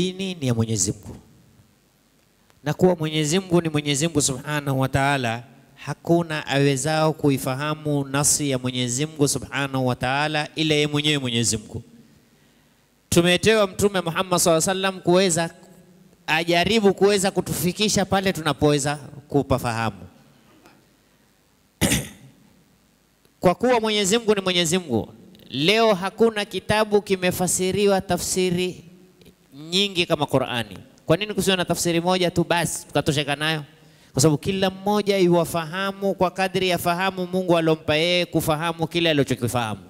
dini ni ya Mwenyezi Mungu, na kuwa Mwenyezi Mungu ni Mwenyezi Mungu Subhanahu wa Ta'ala, hakuna awezao kuifahamu nasi ya Mwenyezi Mungu Subhanahu wa Ta'ala ila yeye mwenyewe Mwenyezi Mungu. Tumetewa Mtume Muhammad SAW sallam kuweza ajaribu kuweza kutufikisha pale tunapoweza kupafahamu. Kwa kuwa Mwenyezi Mungu ni Mwenyezi Mungu, leo hakuna kitabu kimefasiriwa tafsiri nyingi kama Qur'ani. Kwa nini kusiwe na tafsiri moja tu basi tukatosheka nayo? Kwa sababu kila mmoja iwafahamu kwa kadri ya fahamu Mungu alompa yeye kufahamu kile alichokifahamu.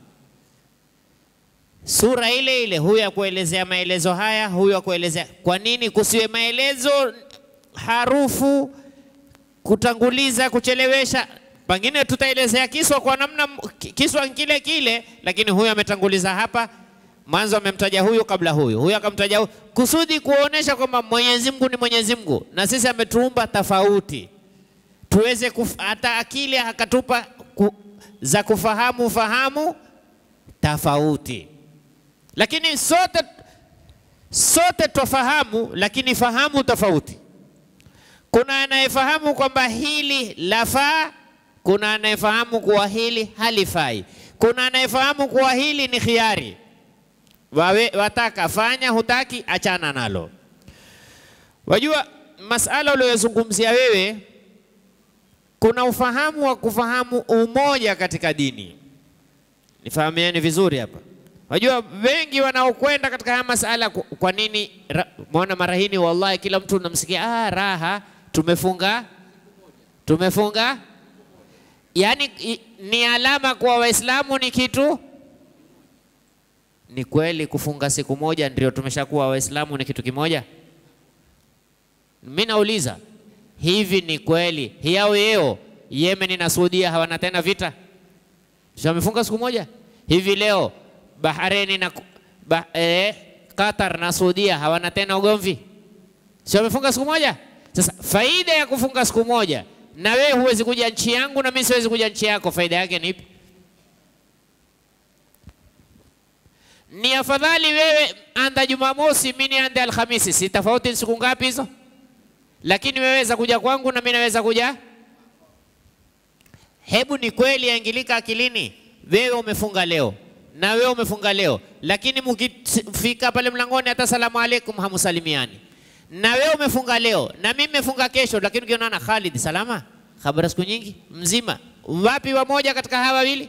Sura ile ile, huyu akuelezea maelezo haya, huyu akuelezea. Kwa nini kusiwe maelezo, harufu, kutanguliza, kuchelewesha? Pengine tutaelezea kiswa kwa namna kiswa kile kile, lakini huyu ametanguliza hapa, mwanzo amemtaja huyu kabla huyu, huyu akamtaja huyu, kusudi kuonesha kwamba Mwenyezi Mungu ni Mwenyezi Mungu na sisi ametuumba tofauti, tuweze hata akili akatupa ku, za kufahamu fahamu tofauti, lakini sote sote twafahamu, lakini fahamu tofauti. Kuna anayefahamu kwamba hili lafaa, kuna anayefahamu kuwa hili halifai, kuna anayefahamu kuwa hili ni khiari wawe wataka fanya, hutaki achana nalo. Wajua masala uliyozungumzia wewe, kuna ufahamu wa kufahamu umoja katika dini. Nifahamiane vizuri hapa. Wajua wengi wanaokwenda katika haya masala, kwa nini mwana marahini, wallahi kila mtu unamsikia ah, raha tumefunga tumefunga, yani ni alama kuwa Waislamu ni kitu ni kweli kufunga siku moja ndio tumeshakuwa Waislamu ni kitu kimoja? Mimi nauliza hivi, ni kweli hiao yeo Yemen na Saudia hawana tena vita? Wamefunga siku moja hivi. Leo bahareni na bah, eh, Qatar na Saudia hawana tena ugomvi? Si wamefunga siku moja? Sasa faida ya kufunga siku moja, na wewe huwezi kuja nchi yangu na mimi siwezi kuja nchi yako, faida yake ni ipi? ni afadhali wewe anda Jumamosi, mimi ande Alhamisi. Si tofauti siku ngapi hizo? Lakini weweza kuja kwangu na mimi naweza kuja. Hebu ni kweli yaingilika akilini, wewe umefunga leo na wewe umefunga leo, lakini mkifika pale mlangoni, hata salamu alaikum hamusalimiani. Na wewe umefunga leo na mimi nimefunga kesho, lakini ukionana Khalid, salama, habari siku nyingi, mzima, wapi wamoja katika hawa wawili?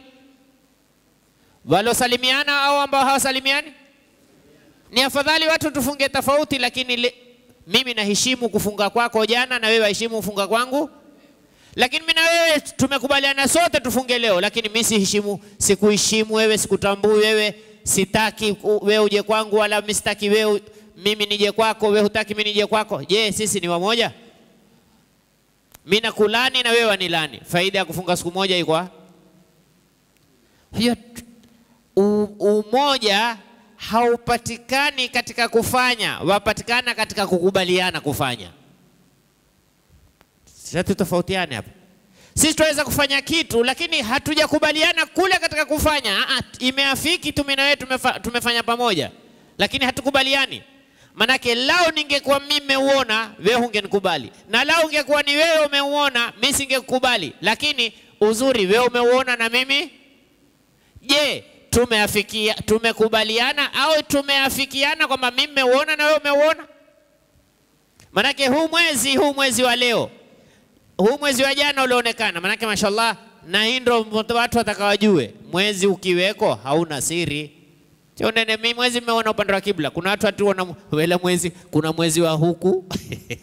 walosalimiana au ambao hawasalimiani? Ni afadhali watu tufunge tofauti, lakini le, mimi naheshimu kufunga kwako jana na wewe waheshimu kufunga kwangu, lakini mimi na wewe tumekubaliana sote tufunge leo, lakini mimi siheshimu, sikuheshimu wewe, sikutambui wewe, sitaki wewe uje kwangu, wala mistaki wewe mimi nije kwako, wewe hutaki mimi nije kwako. Je, sisi ni wamoja? Mimi nakulani na wewe wanilani. Faida ya kufunga siku moja iko hiyo umoja haupatikani katika kufanya, wapatikana katika kukubaliana kufanya. Sisi tofautiane hapa. Sisi tunaweza kufanya kitu lakini hatujakubaliana kule katika kufanya. Ah, ah, imeafiki tu mimi tumefa, tumefanya pamoja lakini hatukubaliani. Manake lao ningekuwa mimi nimeuona, wewe ungenikubali, na lao ungekuwa ni wewe umeuona, mimi singekukubali. Lakini uzuri wewe umeuona na mimi je, tumeafikia, tumekubaliana au tumeafikiana kwamba mimi nimeuona na wewe umeuona? Manake huu mwezi, huu mwezi wa leo, huu mwezi wa jana ulionekana manake mashallah, na hii ndio watu watakawajue. Mwezi ukiweko hauna siri. Sio nene mimi mwezi nimeona upande wa kibla. Kuna watu watu wanaelewa mwezi, kuna mwezi wa huku.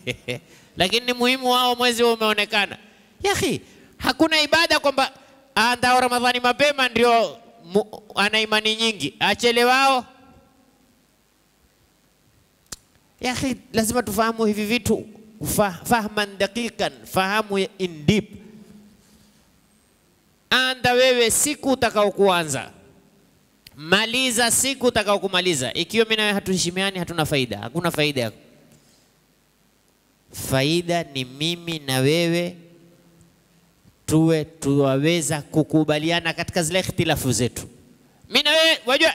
Lakini ni muhimu wao mwezi huo umeonekana. Yahi, hakuna ibada kwamba andao ah, Ramadhani mapema ndio ana imani nyingi, achelewao. Yakhi, lazima tufahamu hivi vitu fahman dakikan, fahamu in deep. anda wewe siku utakao kuanza, maliza siku utakao kumaliza. Ikiwa mimi nawe hatuheshimiani, hatuna faida, hakuna faida Faida ni mimi na wewe tuwe tuwaweza kukubaliana katika zile ikhtilafu zetu. Mimi na wewe wajua,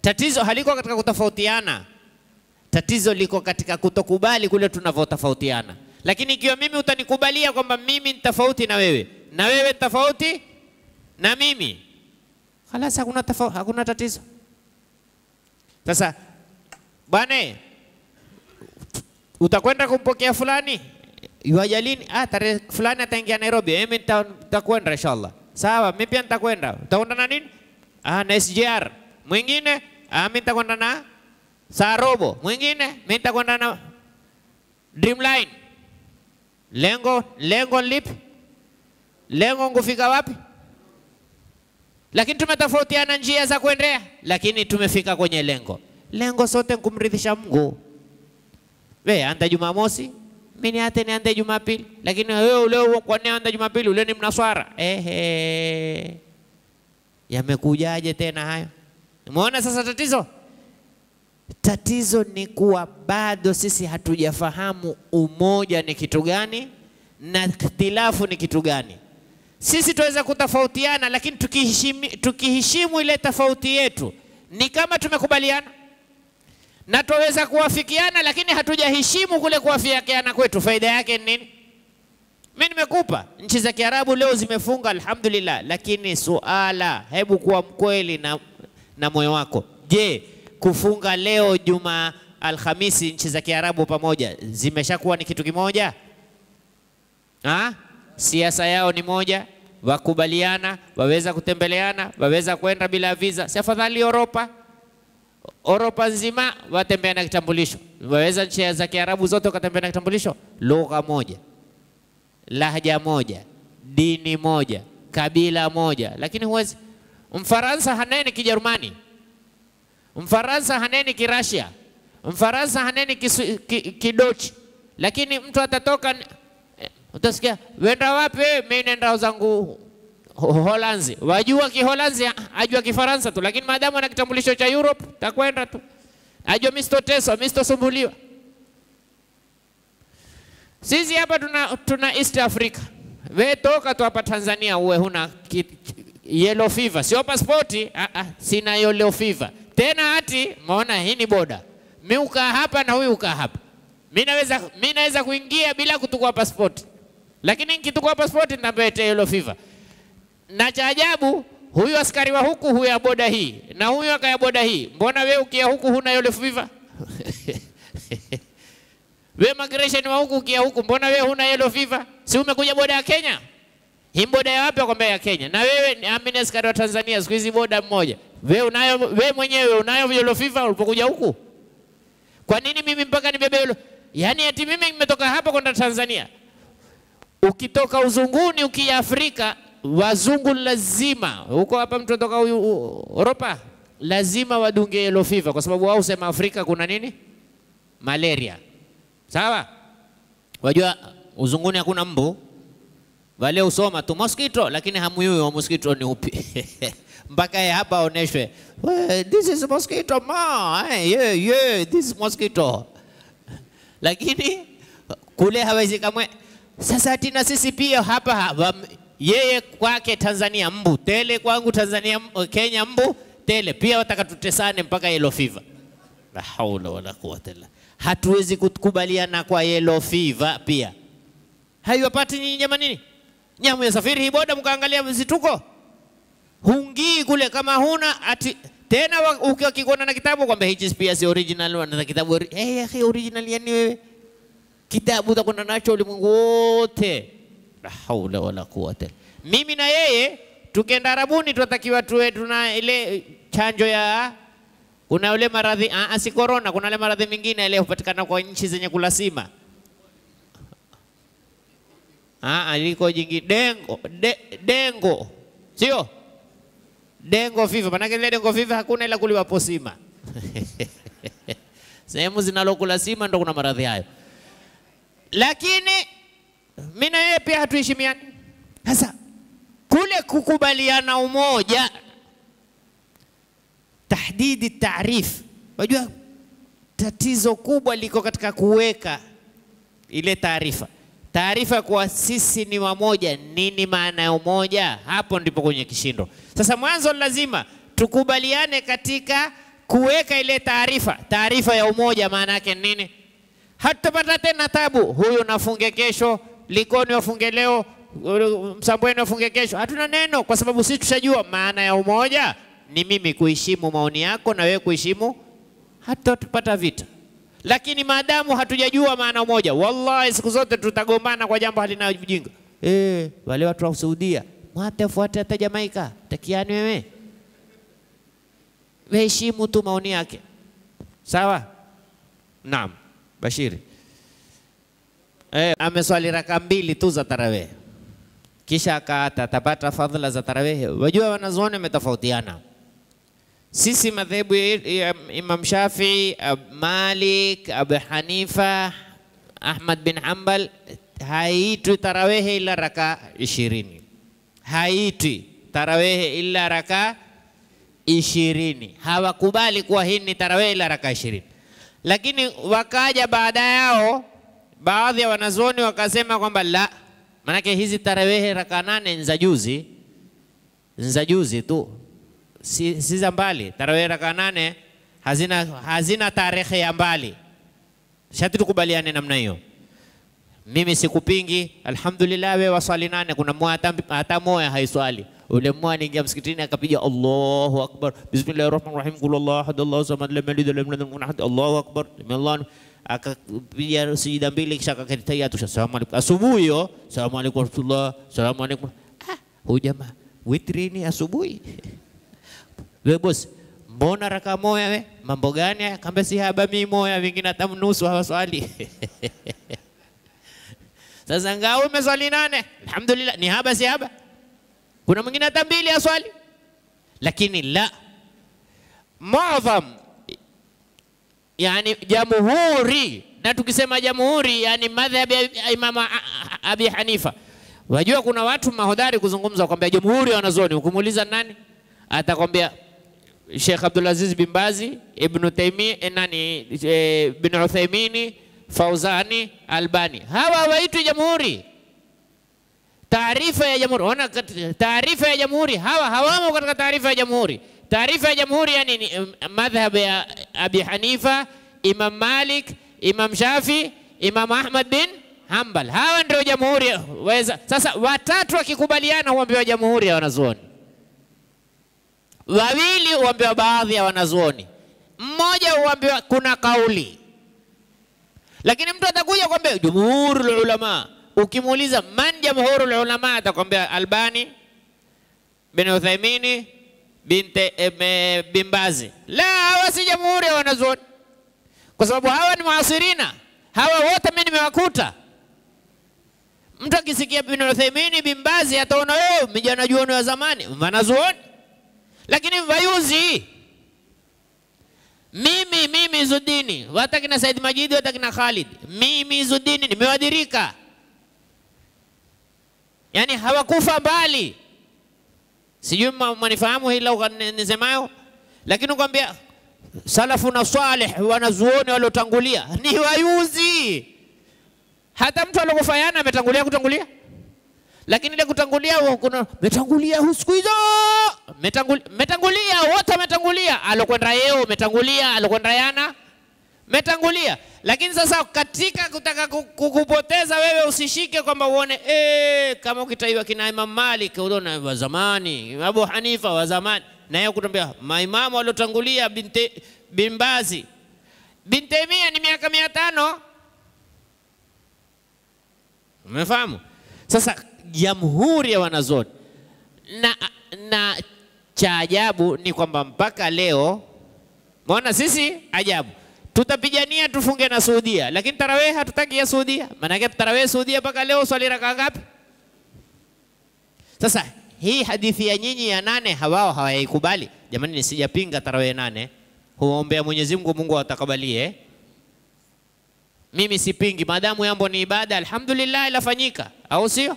tatizo haliko katika kutofautiana, tatizo liko katika kutokubali kule tunavyotofautiana. Lakini ikiwa mimi utanikubalia kwamba mimi ni tofauti na wewe na wewe ni tofauti na mimi, halasa hakuna, hakuna tatizo. Sasa bwana, utakwenda kumpokea fulani Yuajalini, ah, tarehe fulani ataingia Nairobi, eh, mimi nitakwenda inshallah. Sawa, mimi pia nitakwenda. Utakwenda na nini? Ah, na SGR. Mwingine, ah, mimi nitakwenda na Sarobo. Mwingine, mimi nitakwenda na Dreamline. Lengo lengo lipi? Lengo ngufika wapi? Lakini tumetofautiana njia za kuendea, lakini tumefika kwenye lengo. Lengo sote kumridhisha Mungu. Wewe anta Jumamosi mimi hata niende Jumapili, lakini wewe ule kwa nini Jumapili? Ule ni Mnaswara. Ehe, yamekujaje tena hayo? Umeona sasa tatizo? Tatizo ni kuwa bado sisi hatujafahamu umoja ni kitu gani na ikhtilafu ni kitu gani. Sisi tuweza kutofautiana, lakini tukiheshimu, tukiheshimu ile tofauti yetu ni kama tumekubaliana na twaweza kuwafikiana, lakini hatujaheshimu kule kuwafikiana kwetu. Faida yake ni nini? Mimi nimekupa nchi za Kiarabu leo zimefunga, alhamdulillah, lakini suala, hebu kuwa mkweli na, na moyo wako. Je, kufunga leo juma Alhamisi nchi za Kiarabu pamoja zimeshakuwa ni kitu kimoja? Ha? Siasa yao ni moja, wakubaliana, waweza kutembeleana, waweza kwenda bila visa. Si afadhali Europa? Europa nzima watembea na kitambulisho. Waweza nchi za Kiarabu zote wakatembea na kitambulisho? Lugha moja, lahja moja, dini moja, kabila moja, lakini huwezi. Mfaransa haneni Kijerumani, Mfaransa haneni Kirasia, Mfaransa haneni Kidochi, lakini mtu atatoka eh, utasikia wenda wapi? Mimi nenda zangu Holanzi, wajua Kiholanzi, ah, ajua Kifaransa tu, lakini madamu ana kitambulisho cha Europe takwenda tu, ajua mistoteswa mistosumbuliwa. Sisi hapa tuna, tuna East Africa, we toka tu hapa Tanzania uwe huna ki, yellow fever, sio pasipoti. Ah, ah, sina yellow fever tena, hati, maona hii ni boda, mi ukaa hapa na huyu ukaa hapa, mi naweza mi naweza kuingia bila kutukua pasipoti, lakini nikitukua pasipoti nitapata yellow fever na cha ajabu huyu askari wa huku huya boda hii na huyu akaya boda hii, mbona we ukia huku huna yule fever? we migration wa huku ukia huku, mbona we huna yellow fever? Si umekuja boda ya Kenya? Hii boda ya wapi? Akwambia ya Kenya. Na wewe amini, askari wa Tanzania siku hizi boda mmoja, we unayo, wewe mwenyewe unayo yellow fever ulipokuja huku? Kwa nini mimi mpaka nibebe yellow? Yaani eti mimi nimetoka hapa kwenda Tanzania, ukitoka uzunguni ukija Afrika wazungu lazima huko hapa, mtu atoka Europa lazima wadunge yellow fever, kwa sababu wao husema Afrika kuna nini? Malaria. Sawa, wajua uzunguni hakuna mbu, wale usoma tu mosquito, lakini hamuyui wa mosquito ni upi mpaka yeye hapa aoneshwe, well, this is mosquito ma, hey, eh, yeah, yeah, this is mosquito lakini kule hawezi kamwe. Sasa tena sisi pia hapa, hapa yeye kwake Tanzania mbu tele, kwangu Tanzania mbu, eh, Kenya mbu tele, pia watakatutesane mpaka yellow fever. La haula wala quwwata illa. Hatuwezi kukubaliana kwa yellow fever pia. Haiwapati nyinyi jamani nini? Nyamu ya safiri hii boda mkaangalia mzituko. Hungii kule kama huna ati tena ukiwa na kitabu kwamba hichi pia si original, na kitabu eh, hey, original yani wewe. Kitabu utakwenda nacho ulimwengu wote la haula wala quwata. Mimi na yeye tukenda Arabuni tunatakiwa tuwe tuna ile chanjo ya kuna ule maradhi ah, ah, si corona, kuna ile maradhi mingine ile hupatikana kwa nchi zenye kulasima Aa, ah, liko jingi dengo de, dengo sio dengo fiva, maanake ile dengo fiva hakuna ila kuliwa posima sehemu zinalokula sima ndo kuna maradhi hayo, lakini mimi na yeye pia hatuheshimiani. Sasa kule kukubaliana umoja, tahdidi taarifu, wajua tatizo kubwa liko katika kuweka ile taarifa taarifa kuwa sisi ni wamoja. Nini maana ya umoja? Hapo ndipo kwenye kishindo. Sasa mwanzo lazima tukubaliane katika kuweka ile taarifa, taarifa ya umoja maana yake nini? Hatutapata tena tabu, huyu nafunge kesho, Likoni wafunge leo, Msambweni wafunge kesho, hatuna neno, kwa sababu sisi tushajua maana ya umoja ni mimi kuheshimu maoni yako na wewe kuheshimu, hatatupata vita. Lakini maadamu hatujajua maana umoja, wallahi siku zote tutagombana kwa jambo halina ujinga. Eh, wale watu wa Saudia mwate afuate hata Jamaika, takiani wewe waheshimu tu maoni yake, sawa? Naam, Bashiri. Eh, ameswali raka mbili tu za tarawih kisha akaata, atapata fadhila za tarawih. Wajua, wanazuoni wametofautiana. Sisi madhehebu ya Imam Shafi'i, Malik, Abu Hanifa, Ahmad bin Hanbal, haitwi tarawehe ila raka ishirini, haitwi tarawehe ila raka ishirini. Hawakubali kuwa hii ni tarawehe ila raka ishirini, lakini wakaja baada yao baadhi ya wanazuoni wakasema kwamba la, manake hizi tarawehe raka nane ni za juzi, ni za juzi tu, si, si za mbali. Tarawehe raka nane hazina, hazina tarehe ya mbali. Shati tukubaliane namna hiyo. Mimi sikupingi, alhamdulillah. we waswali nane, kuna mmoja hata moya haiswali ule mmoja anaingia msikitini akapiga Allahu akbar, bismillahir rahmanir rahim, qul Allahu ahad, Allahu samad, lam yalid walam yulad, lam yakul lahu kufuwan ahad, Allahu akbar, Allah akapiga sijida mbili kisha akaketi tahiyatu, salamu alaykum. Asubuhi hiyo salamu alaykum warahmatullah, salamu alaykum. Ah, huyu jamaa witrini asubuhi wewe bosi, mbona raka moya we, mambo gani? Akambe si haba mi moya, wengine hata mnusu hawaswali Sasa ngao umeswali nane, alhamdulillah, ni haba si haba. Kuna mwingine hata mbili aswali, lakini la muadham yani jamhuri, na tukisema jamhuri yani madhhabi ya Imam Abi Hanifa. Wajua kuna watu mahodari kuzungumza kwambia jamhuri ya wanazuoni, ukimuuliza nani atakwambia Sheikh Aziz bin Baz Ibn Taymi, eh, nani e, eh, bin Uthaymeen Fauzani, Albani, hawa hawaitwi jamhuri. Taarifa ya jamhuri, ona taarifa ya jamhuri, hawa hawamo katika taarifa ya jamhuri. Taarifa ya jamhuri yani nini? Madhhabu ya Abi Hanifa, Imam Malik, Imam Shafi, Imam Ahmad bin Hanbal. Hawa ndio jamhuri weza. Sasa watatu wakikubaliana huambiwa jamhuri ya wanazuoni, wawili huambiwa baadhi ya wanazuoni, mmoja huambiwa kuna kauli. Lakini mtu atakuja kwambia jumhurul ulama, ukimuuliza man jamhurul ulama atakwambia Albani bin Uthaimini binte eme, Bimbazi. La, hawa si jamhuri ya wanazuoni, kwa sababu hawa ni muasirina. Hawa wote mimi nimewakuta. Mtu akisikia Ibn Uthaymeen Bimbazi ataona wewe oh, mjana juoni wa zamani wanazuoni, lakini vayuzi mimi mimi Zudini, hata kina Said Majidi, hata kina Khalid, mimi Zudini nimewadirika, yani hawakufa mbali sijui mwanifahamu hii lugha nisemayo, lakini kwambia na salih, wanazuoni waliotangulia ni wayuzi. Hata mtu alokufayana ametangulia kutangulia, lakini ile kutangulia kuna metangulia siku hizo metangulia, wote metangulia, alokwenda yeo metangulia, alokwenda yana metangulia lakini sasa katika kutaka kukupoteza wewe, usishike kwamba uone ee, kama ukitaiwa kina Imam Malik uliona wa zamani, Abu Hanifa wa zamani, na yeye kutambia maimamu waliotangulia bin bimbazi bin mia ni miaka mia tano. Umefahamu? Sasa jamhuri ya wanazuoni na, na cha ajabu ni kwamba mpaka leo maona sisi ajabu tutapigania tufunge na Saudia, lakini tarawih hatutaki ya Saudia. Maana yake tarawih Saudia mpaka leo swali rakaa ngapi? Sasa hii hadithi ya nyinyi ya nane hawao hawaikubali. Jamani, nisijapinga tarawih nane, huombea Mwenyezi Mungu, Mungu atakubalie. Mimi sipingi, maadamu yambo ni ibada, alhamdulillah ilafanyika, au sio?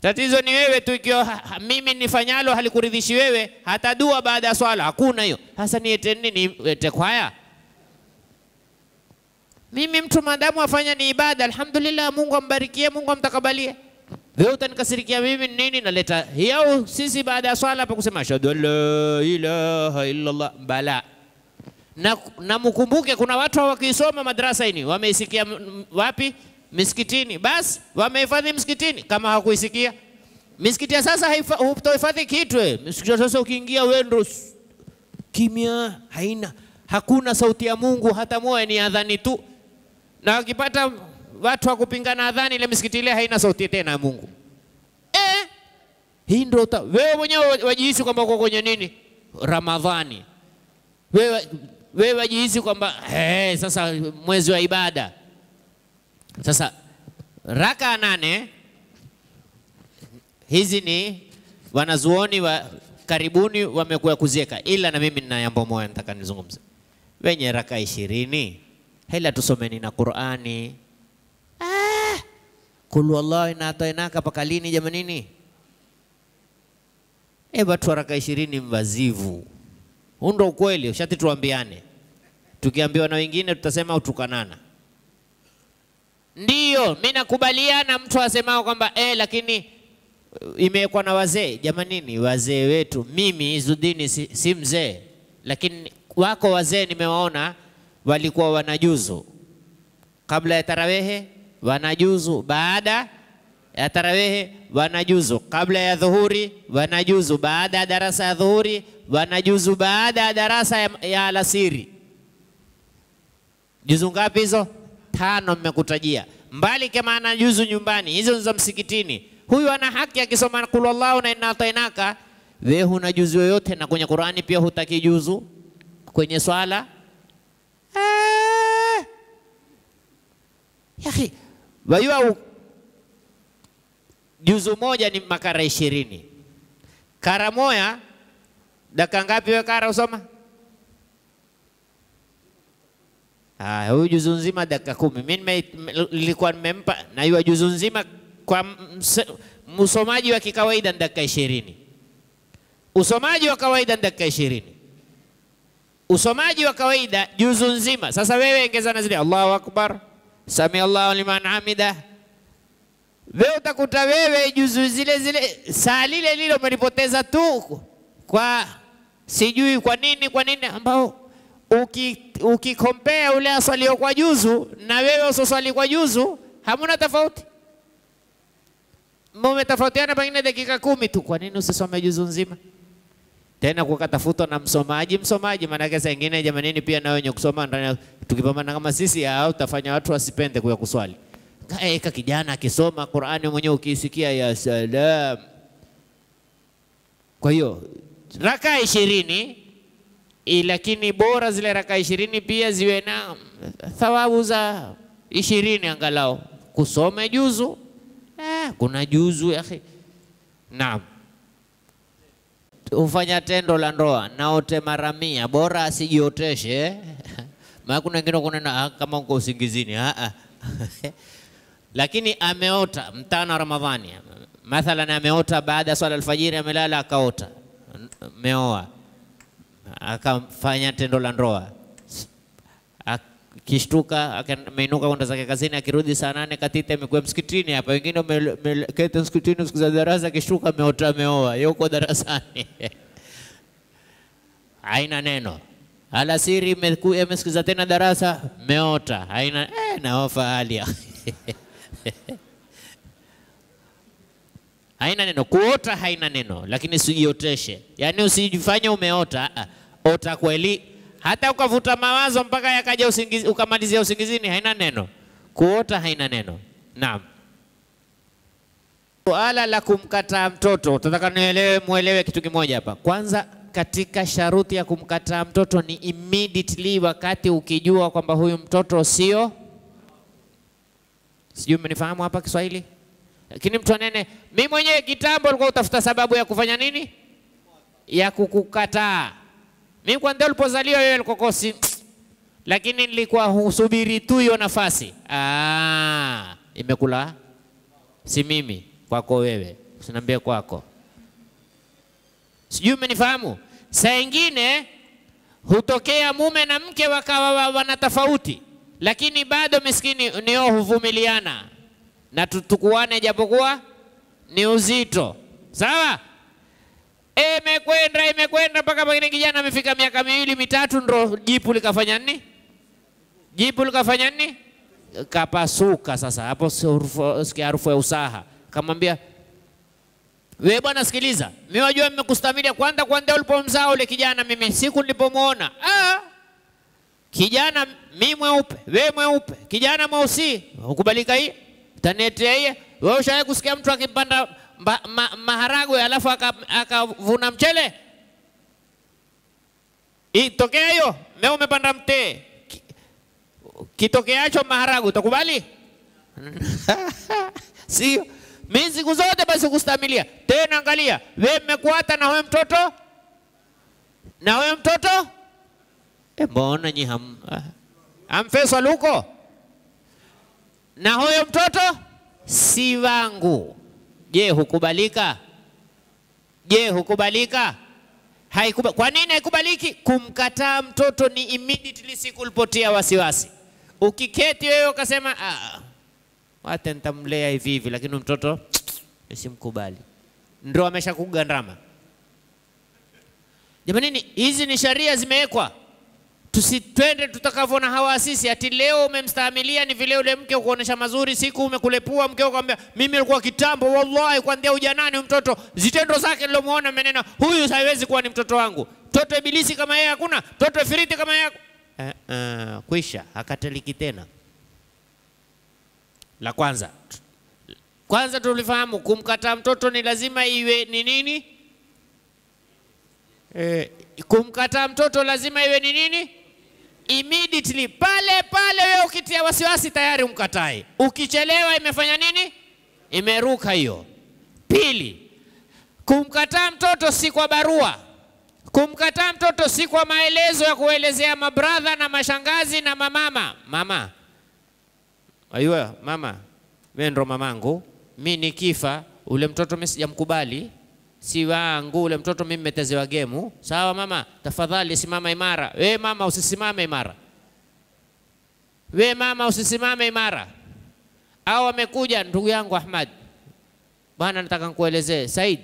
Tatizo ni wewe tu, ikiwa mimi nifanyalo halikuridhishi wewe, hata dua baada ya swala hakuna hiyo. Sasa niete nini? Niete kwaya? mimi mtu maadamu afanya ni ibada, alhamdulillah, Mungu ambarikie, Mungu amtakabalie. Wewe utanikasirikia mimi nini? Naleta yao sisi baada ya swala hapa kusema ashhadu an la ilaha illa Allah, bala na, na mkumbuke kuna watu hawakisoma madrasa hii, wameisikia wapi? Misikitini. Basi wamehifadhi msikitini, kama hawakuisikia misikiti ya sasa hutohifadhi kitu. Eh. Misikiti ya sasa ukiingia wewe ndio kimya, haina hakuna sauti ya Mungu, hata moya ni adhani tu na wakipata watu wa kupingana adhani, ile msikiti ile haina sauti tena ya Mungu. Eh, hii ndio wewe mwenyewe wajihisi kwamba uko kwenye nini Ramadhani, wewe wewe wajihisi kwamba hey, eh, sasa mwezi wa ibada. Sasa raka nane hizi ni wanazuoni wa karibuni wamekuwa kuzieka, ila na mimi nina yambo moja nataka nizungumze wenye raka ishirini hela tusomeni na Qur'ani. Ah, kul wallahu inna paka lini jamanini? E, watu waraka ishirini mbazivu. Huu ndo ukweli, ushati tuambiane. Tukiambiwa na wengine tutasema utukanana. Ndiyo, mi nakubaliana mtu asemao kwamba e, lakini uh, imewekwa na wazee. Jamanini, wazee wetu, mimi Izudini si, si mzee, lakini wako wazee nimewaona walikuwa wanajuzu kabla ya tarawehe, wanajuzu baada ya tarawehe, wanajuzu kabla ya dhuhuri, wanajuzu baada ya darasa ya dhuhuri, wanajuzu baada ya darasa ya, ya alasiri. Juzu ngapi hizo? Tano mmekutajia. Mbali kama ana juzu nyumbani, hizo za msikitini. Huyu ana haki akisoma kul Allahu na inna atainaka, wewe huna juzu yoyote, na kwenye Qur'ani pia hutaki juzu kwenye swala آه. Eh. wajua juzu moja ni makara ishirini kara moya dakika ngapi wewe kara usoma haya huyu juzu nzima dakika kumi mi nilikuwa nimempa na hiyo juzu nzima kwa msomaji wa kikawaida ni dakika ishirini usomaji wa kawaida ni dakika ishirini usomaji wa kawaida juzu nzima. Sasa wewe ongeza na zile Allahu akbar, sami Allahu liman hamida. Wewe utakuta wewe juzu zile zile saa lile lile umelipoteza tu kwa sijui kwa nini kwa nini, ambao ukikompea uki ule aswalio kwa juzu na wewe usoswali kwa juzu hamuna tofauti, mumetofautiana pengine dakika kumi tu. Kwa nini usisome juzu nzima? tena kukatafutwa na msomaji. Msomaji maanake saa ingine jamanini, pia na wenye kusoma ndani, tukipambana kama sisi, au ah, utafanya watu wasipende kuya kuswali. Kaeka eh, kijana akisoma Qurani mwenyewe ukiisikia ya salam. Kwa hiyo raka ishirini lakini bora zile raka ishirini pia ziwe na thawabu za ishirini angalau kusoma juzu eh, kuna juzu ya akhi. Naam hufanya tendo la ndoa naote mara mia, bora asijioteshe maana kuna wengine kunena ah, kama uko usingizini ah, ah. lakini ameota mtano wa Ramadhani mathalan, ameota baada ya swala alfajiri, amelala akaota, meoa akafanya tendo la ndoa kishtuka ameinuka kwenda zake kazini, akirudi saa nane katite amekuwa msikitini hapa. Wengine wameketi msikitini za darasa, akishtuka ameota ameoa, yuko darasani haina neno. Alasiri amesikiza tena darasa, meota haina eh, naofa hali haina neno. Kuota haina neno, lakini usijioteshe, yaani usijifanye umeota. Ah, ah. Ota kweli hata ukavuta mawazo mpaka yakaja usingizi, ukamalizia usingizini, haina neno. Kuota haina neno. Naam. Suala la kumkataa mtoto, tunataka nielewe, muelewe kitu kimoja hapa. Kwanza, katika sharuti ya kumkataa mtoto ni immediately, wakati ukijua kwamba huyu mtoto sio. Sijui mmenifahamu hapa Kiswahili, lakini mtu anene, mimi mwenyewe kitambo ulikuwa utafuta sababu ya kufanya nini, ya kukukataa mimi kwanza ulipozaliwa wewe alikokosi, lakini nilikuwa husubiri tu hiyo nafasi. Ah, imekula si mimi, kwako wewe, usiniambie kwako. Sijui umenifahamu. Saa ingine hutokea mume na mke wakawa wana tofauti, lakini bado miskini nio huvumiliana na tutukuane, japokuwa ni uzito. Sawa? imekwenda imekwenda mpaka pengine kijana amefika miaka miwili mitatu, ndo jipu likafanya nini? Jipu likafanya nini? Kapasuka. Sasa hapo sikia harufu ya usaha, kamwambia wewe bwana, sikiliza, mimi wajua nimekustamilia kwanza kwanza ulipomzaa ule kijana, mimi siku nilipomwona ah, kijana mi mweupe, we mweupe, kijana mweusi, ukubalika hii tanetea hii. Wewe ushawahi kusikia mtu akipanda ma, maharagwe alafu akavuna aka mchele? Itokea hiyo, leo umepanda mtee, kitokeacho maharagwe, utakubali? Sio mi siku zote basi kustamilia tena. Angalia we mmekuata na wewe mtoto na wewe mtoto, e, mbona nyi ham, ah, amfeswa luko na huyo mtoto si wangu Je, hukubalika? Je, hukubalika? Haikuba. Kwa nini haikubaliki? Kumkataa mtoto ni immediately siku ulipotia wasiwasi. Ukiketi wewe ukasema ah, wate ntamlea hivi hivi, lakini mtoto nisimkubali, ndo ameshakugandama. Jamanini, hizi ni sheria zimewekwa. Tusitwende tutakavyoona hawa sisi, ati leo umemstahamilia ni vile ule mke kuonesha mazuri, siku umekulepua mke ukamwambia, mimi nilikuwa kitambo, wallahi, kuanzia ujanani mtoto zitendo zake nilomuona, menena huyu haiwezi kuwa ni mtoto wangu. Mtoto ibilisi kama yeye hakuna, mtoto ifiriti kama yeye eh, eh, kwisha hakateliki tena. La kwanza kwanza tulifahamu kumkataa mtoto ni lazima iwe ni nini? E, kumkataa mtoto lazima iwe ni nini? immediately, pale pale wewe ukitia wasiwasi tayari umkatae Ukichelewa imefanya nini? Imeruka hiyo. Pili, kumkataa mtoto si kwa barua kumkataa mtoto si kwa maelezo ya kuelezea mabradha na mashangazi na mamama. Mama, ayua mama, wewe ndo mamangu, mi nikifa ule mtoto mimi sijamkubali, si wangu ule mtoto, mimi metezewa gemu. Sawa mama, tafadhali simama imara. We mama, usisimame imara. We mama, usisimame imara. Au amekuja ndugu yangu Ahmad, bwana, nataka nikuelezee Said,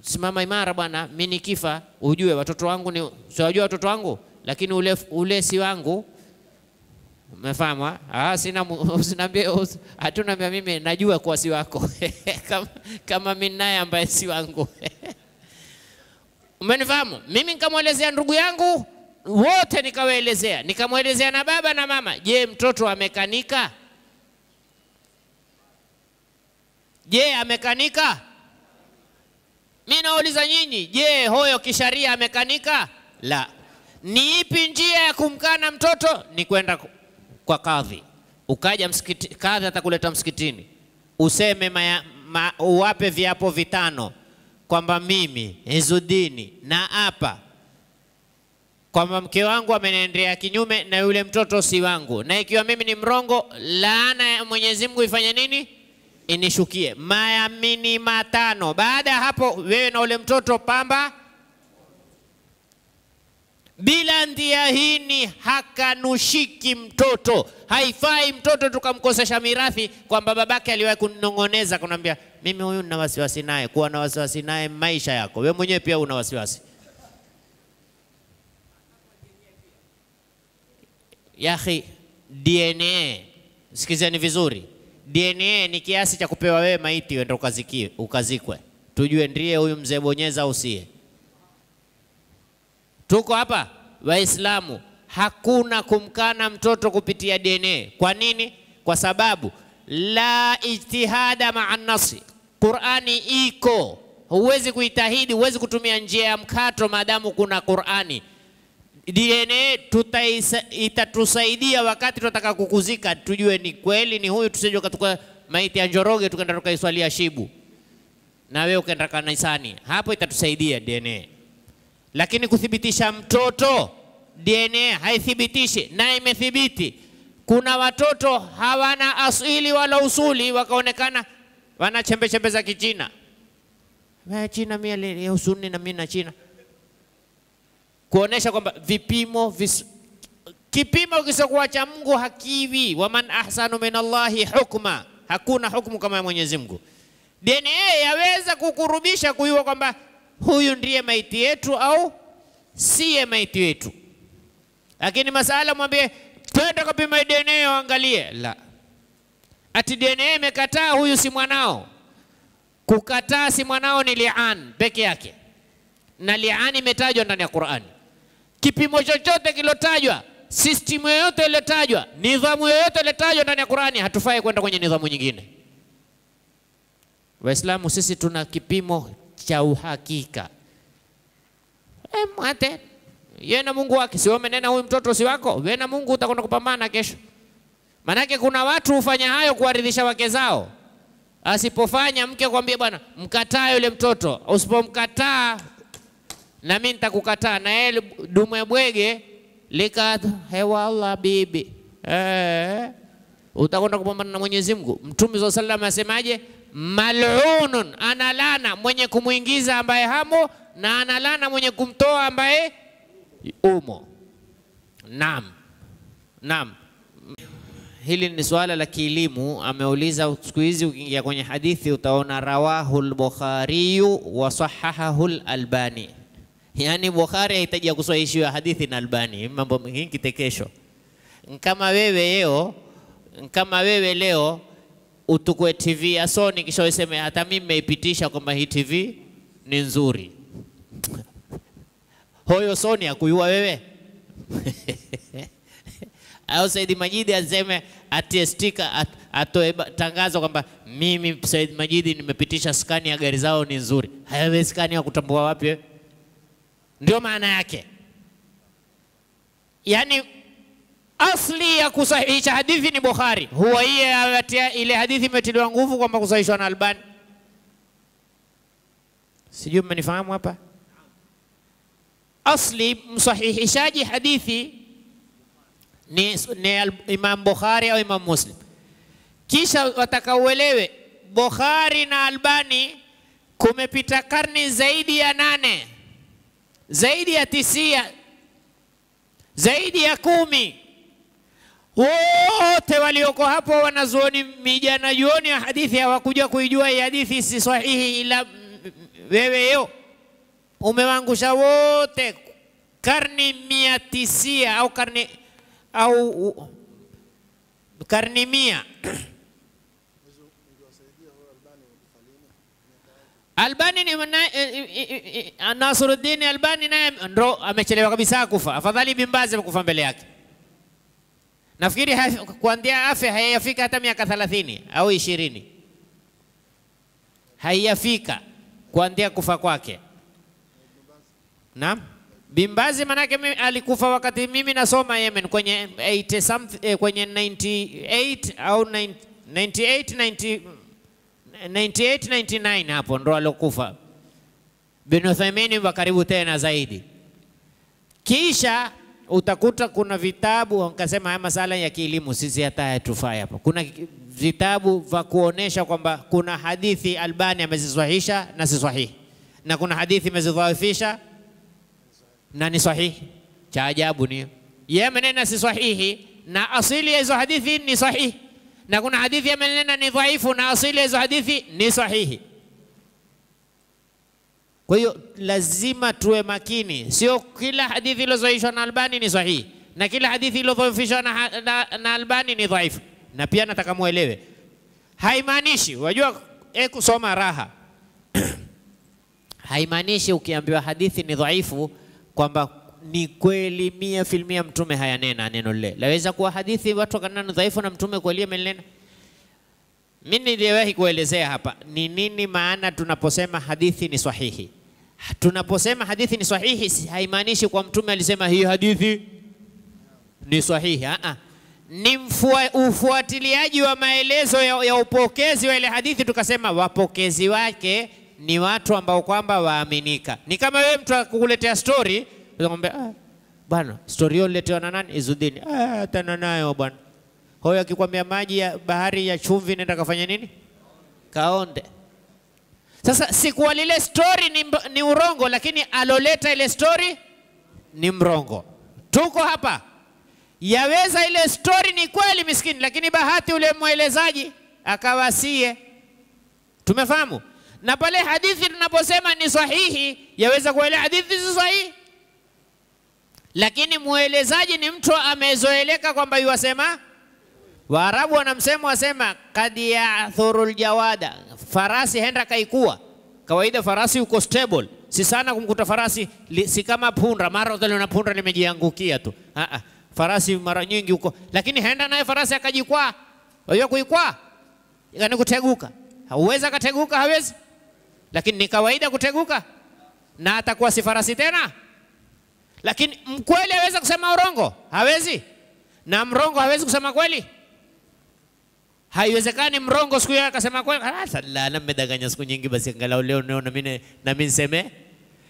simama imara bwana, mimi nikifa ujue watoto wangu ni siwajua watoto wangu, lakini ule, ule si wangu Umefahamu? Eh? Ah, sina usiniambie hatuna mimi najua kuwa si wako. kama kama mimi naye ambaye si wangu. Umenifahamu? Mimi nikamwelezea ndugu yangu wote nikawaelezea, nikamwelezea na baba na mama. Je, mtoto amekanika? Je, amekanika? Mimi nauliza nyinyi, je, hoyo kisharia amekanika? La. Ni ipi njia ya kumkana mtoto? Ni kwenda kwa kadhi, ukaja msikiti, kadhi atakuleta msikitini, useme maya, ma, uwape viapo vitano kwamba mimi Izudini na hapa kwamba mke wangu ameniendea kinyume na yule mtoto si wangu, na ikiwa mimi ni mrongo, laana ya Mwenyezi Mungu ifanye nini? Inishukie. Mayamini matano. Baada ya hapo, wewe na ule mtoto pamba bila ndia hini hakanushiki mtoto. Haifai mtoto tukamkosesha mirathi kwamba babake aliwahi kunong'oneza kunambia, mimi huyu nina wasiwasi naye. Kuwa na wasiwasi naye maisha yako, we mwenyewe pia una wasiwasi. Yahi, DNA sikizeni vizuri, DNA ni kiasi cha kupewa wewe maiti uende ukazikwe, tujue ndiye huyu mzee bonyeza au Tuko hapa Waislamu, hakuna kumkana mtoto kupitia DNA. Kwa nini? Kwa sababu la ijtihada maa nasi, Qurani iko, huwezi kuitahidi, huwezi kutumia njia ya mkato maadamu kuna Qurani. DNA itatusaidia wakati tunataka kukuzika, tujue ni kweli ni huyu, tusije katuka maiti ya Njoroge tukaenda tukaiswalia shibu na wewe ukaenda kanisani, hapo itatusaidia DNA lakini kuthibitisha mtoto DNA haithibitishi, na imethibiti kuna watoto hawana asili wala usuli, wakaonekana wana chembe chembe za Kichina. Wewe China, mimi ya usuni na mimi na China, kuonesha kwamba vipimo vis, kipimo kisokuwa cha Mungu hakiwi. Waman ahsanu minallahi hukma, hakuna hukumu kama ya Mwenyezi Mungu. DNA yaweza kukurubisha kuiwa kwamba huyu ndiye maiti yetu au siye maiti yetu. Lakini masala mwambie twende kapima DNA waangalie, la ati DNA imekataa, huyu si mwanao. Kukataa si mwanao ni li'an peke yake, na li'an imetajwa ndani ya Qur'ani. Kipimo chochote kilotajwa, system yoyote iliyotajwa, nidhamu yoyote iliyotajwa ndani ya Qur'ani, hatufai kwenda kwenye nidhamu nyingine. Waislamu sisi tuna kipimo cha uhakika. E, mwate yeye na Mungu wake, si amenena huyu mtoto si wako, wewe na Mungu utakwenda kupambana kesho. Manake kuna watu hufanya hayo kuwaridhisha wake zao, asipofanya mke kwambie, bwana, mkataa yule mtoto, usipomkataa na mimi nitakukataa. Na yeye dume bwege lika hewalla bibi eh, utakwenda kupambana na Mwenyezi Mungu. Mtume sallallahu alaihi wasallam asemaje? malunun, analana mwenye kumwingiza ambaye hamo na analana mwenye kumtoa ambaye umo. Naam, naam. Hili ni suala la kielimu. Ameuliza, siku hizi ukiingia kwenye hadithi utaona rawahu lbukhariyu wa sahahahu albani Yaani Bukhari hahitaji ya kuswahishiwa hadithi na Albani, mambo mengi kitekesho. Kama wewe leo, kama wewe leo utukue TV ya Sony kisha useme hata mimi nimeipitisha kwamba hii TV ni nzuri. Hoyo Sony akuyua wewe au Said Majidi aseme atie stika at, atoe tangazo kwamba mimi Said Majidi nimepitisha skani ya gari zao ni nzuri. Hayawe skani ya kutambua wapi? Ndio maana yake, yaani asli ya kusahihisha hadithi ni Bukhari. Huwa hiye ile hadithi imetiliwa nguvu kwamba kusahihishwa na Albani. Sijui mmenifahamu hapa. Asli msahihishaji hadithi ni, ni Imam Bukhari au Imam Muslim, kisha watakauelewe Bukhari na Albani kumepita karni zaidi ya nane, zaidi ya tisia, zaidi ya kumi wote walioko hapo wanazuoni mijana juoni ya hadithi hawakuja kuijua hii hadithi si sahihi, ila weweyo umewangusha wote karni mia tisia au karni au karni mia Albani ni eh, eh, eh, Nasruddin Albani naye ndo amechelewa kabisa kufa, afadhali bimbazi amekufa kufa mbele yake. Nafikiri kuanzia afya hayafika hata miaka thelathini au ishirini, haiyafika kuanzia kufa kwake. Naam, Bimbazi manake alikufa wakati mimi nasoma Yemen kwenye 80 something, eh, kwenye 98 au 98 90 98 99 hapo ndo alikufa. Bin Uthaymeen wa karibu tena zaidi. Kisha utakuta kuna vitabu wakasema, haya masala ya kielimu sisi hata hayatufai hapo. Kuna vitabu vya kuonesha kwamba kuna hadithi Albani ameziswahisha na si sahihi, na kuna hadithi imezidhaifisha na ni sahihi. Cha ajabu ni yeye amenena si sahihi na asili ya hizo hadithi ni sahihi, na kuna hadithi amenena ni dhaifu na asili ya hizo hadithi ni sahihi. Kwa hiyo lazima tuwe makini, sio kila hadithi iliyozoishwa na Albani ni sahihi na kila hadithi iliyodhoofishwa na, na, na Albani ni dhaifu. Na pia nataka muelewe, haimaanishi wajua, e, kusoma raha haimaanishi ukiambiwa hadithi ni dhaifu kwamba ni kweli mia filmia mtume hayanena neno lile. Laweza kuwa hadithi watu wakanena dhaifu na mtume kweli amenena. Mimi niliwahi kuelezea hapa ni nini maana tunaposema hadithi ni sahihi Tunaposema hadithi ni sahihi, haimaanishi kwa mtume alisema hii hadithi ni sahihi. -a. ni mfua, ufuatiliaji wa maelezo ya, ya upokezi wa ile hadithi, tukasema wapokezi wake ni watu ambao kwamba waaminika. Ni kama wewe mtu akukuletea stori unamwambia ah, bwana stori hiyo niletewa na nani? Izudini. Ah, tena nayo bwana. Huyo akikwambia maji ya bahari ya chumvi, nenda kafanya nini? Kaonde. Sasa sikuwa lile story ni, ni urongo, lakini aloleta ile story ni mrongo. Tuko hapa, yaweza ile story ni kweli miskini, lakini bahati ule mwelezaji akawasie. Tumefahamu? Na pale hadithi tunaposema ni sahihi, yaweza kuwa ile hadithi si sahihi, lakini mwelezaji ni mtu amezoeleka kwamba yuwasema Waarabu wana msemo wasema, kad yathuru ljawada, farasi henda kaikua. Kawaida farasi uko stable, si sana kumkuta farasi li, si kama punda, mara utaliona punda limejiangukia tu. Aa, farasi mara nyingi uko, lakini henda naye farasi akajikwaa. Wajua kuikwaa yani kuteguka, hauwezi akateguka, hawezi, lakini ni kawaida kuteguka, na atakuwa si farasi tena. Lakini mkweli aweza kusema urongo, hawezi, na mrongo hawezi kusema kweli. Haiwezekani mrongo siku hiyo akasema kweli, ah, mmedanganya siku nyingi, basi angalau leo nao na mimi na mimi niseme.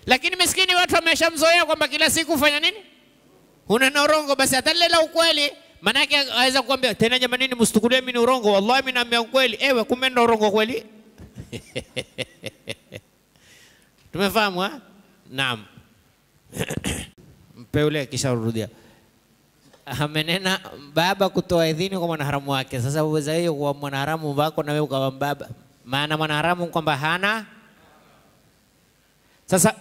Lakini miskini watu wameshamzoea kwamba kila siku ufanya nini, unena urongo, basi atalela ukweli. Maana ukweli Manake aweza kuambia tena, jamanini, msitukulie mimi ni urongo, wallahi mimi naambia ukweli. Ewe kumbe ndo urongo kweli. Tumefahamu? Naam. Mpe ule kisha rudia amenena baba kutoa idhini kwa mwanaharamu wake. Sasa uweza hiyo kwa mwanaharamu wako na wewe ukawa baba, maana mwanaharamu kwamba hana. Sasa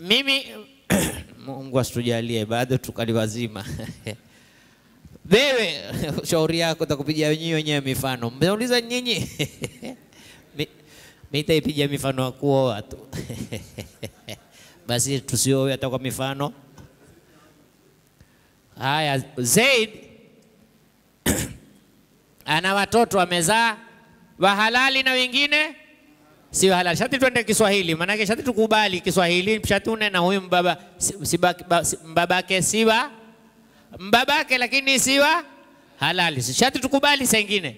mimi Mungu asitujalie bado tukali wazima wewe shauri yako takupigia wenyewe wenyewe mifano. Mmeuliza nyinyi mimi mifano ya kuoa tu basi tusioe hata kwa mifano Haya, Zaid ana watoto wamezaa wa halali na wengine si halali. Shati twende Kiswahili, maanake shati tukubali Kiswahili, shati une na huyu mbaba, si, si, mbabake siwa mbabake, lakini siwa halali, shati tukubali sengine,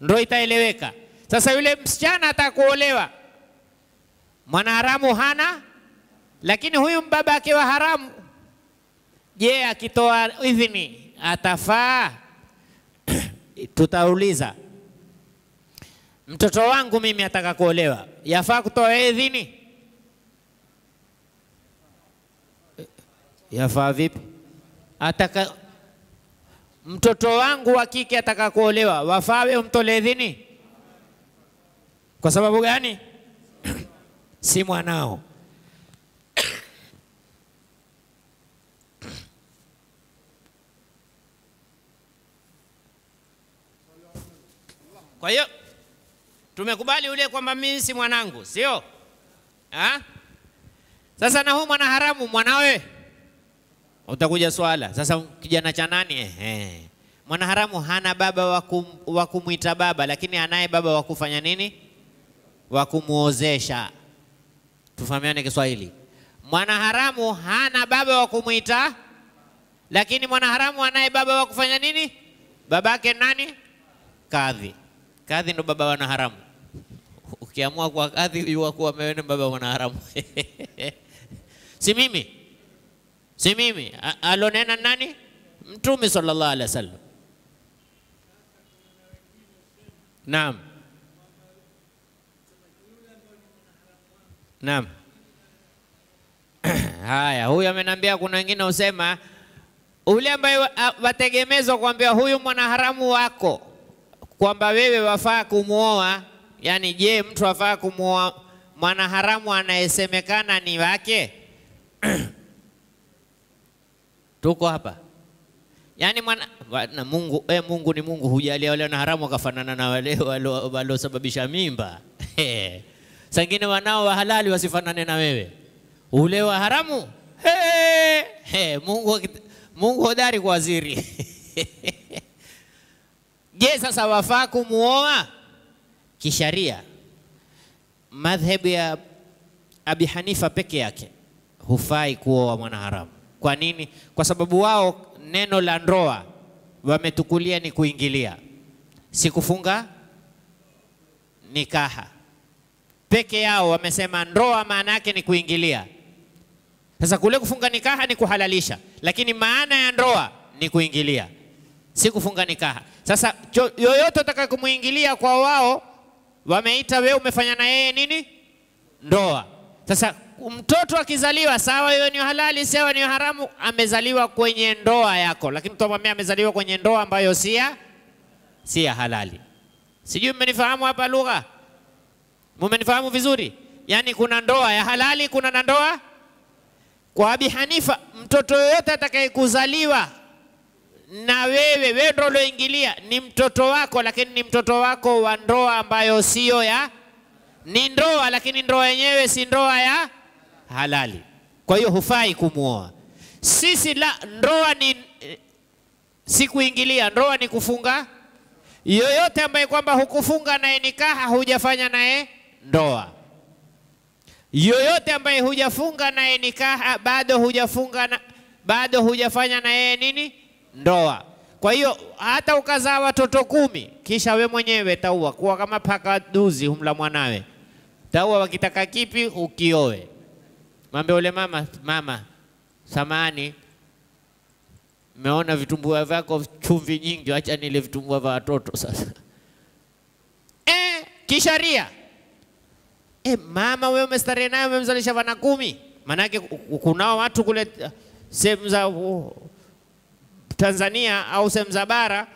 ndo itaeleweka. Sasa yule msichana atakuolewa, mwanaharamu hana, lakini huyu mbabake wa haramu Je, akitoa idhini atafaa? Tutauliza, mtoto wangu mimi ataka kuolewa, yafaa kutoa idhini? Yafaa vipi? Ataka mtoto wangu wa kike ataka kuolewa, we umtolee idhini? Kwa sababu gani? si mwanao. Kwa hiyo tumekubali ule kwamba mimi si mwanangu, sio? Ha? Sasa na huyu mwana haramu mwanawe utakuja swala sasa, kijana cha nani? Ehe, mwanaharamu hana baba wa kumwita baba, lakini anaye baba wa kufanya nini? Wa kumuozesha. Tufahamiane Kiswahili. Mwanaharamu hana baba wa kumwita, lakini mwanaharamu anaye baba wa kufanya nini? Babake nani? Kadhi kadhi ndo baba wana haramu. Ukiamua kwa kadhi, jua kuwa wewe baba wana haramu. si mimi, si mimi. Alonena nani? Mtume sallallahu alaihi wasallam. Naam, naam. Haya, huyu ameniambia kuna wengine usema ule ambaye wategemezwa kuambia huyu mwanaharamu wako kwamba wewe wafaa kumwoa, yani je, mtu wafaa kumwoa mwanaharamu anayesemekana ni wake? Tuko hapa yani mwana, na Mungu, eh, Mungu ni Mungu, hujalia wale wanaharamu wakafanana na wale waliosababisha mimba sangine wanao wa halali wasifanane na wewe ule wa haramu. Hey, hey, Mungu, Mungu hodari kwa waziri Je, sasa wafaa kumuoa kisharia? Madhhebu ya Abi Hanifa peke yake hufai kuoa mwanaharamu. Kwa nini? Kwa sababu wao neno la ndoa wametukulia ni kuingilia, si kufunga nikaha peke yao. Wamesema ndoa maana yake ni kuingilia. Sasa kule kufunga nikaha ni kuhalalisha, lakini maana ya ndoa ni kuingilia si kufunga nikaha. Sasa cho, yoyote utakaye kumuingilia kwa wao wameita wewe umefanya na yeye nini ndoa. Sasa mtoto akizaliwa, sawa hiyo ni halali, sawa ni haramu, amezaliwa kwenye ndoa yako, lakini tutamwambia amezaliwa kwenye ndoa ambayo si ya si ya halali. Sijui mmenifahamu hapa lugha, mmenifahamu vizuri? Yaani kuna ndoa ya halali, kuna na ndoa kwa Abi Hanifa, mtoto yoyote atakayekuzaliwa na wewe, wewe ndio ulioingilia. Ni mtoto wako, lakini ni mtoto wako wa ndoa ambayo siyo ya, ni ndoa, lakini ndoa yenyewe si ndoa ya halali. Kwa hiyo hufai kumwoa. Sisi la ndoa ni si kuingilia, ndoa ni kufunga. Yoyote ambaye kwamba hukufunga naye nikaha, hujafanya naye ndoa. Yoyote ambaye hujafunga naye nikaha, bado hujafunga na, bado hujafanya naye nini ndoa. Kwa hiyo hata ukazaa watoto kumi, kisha we mwenyewe taua, kuwa kama paka duzi humla mwanawe, taua wakitaka kipi ukioe. Mwambie ule mama, mama, samani meona vitumbua vyako chumvi nyingi, acha nile vitumbua vya watoto sasa. E, eh, kisharia e, eh, mama wewe umestarehe naye umemzalisha wana kumi, maanake kunao watu kule eh, sehemu za Tanzania au sehemu za bara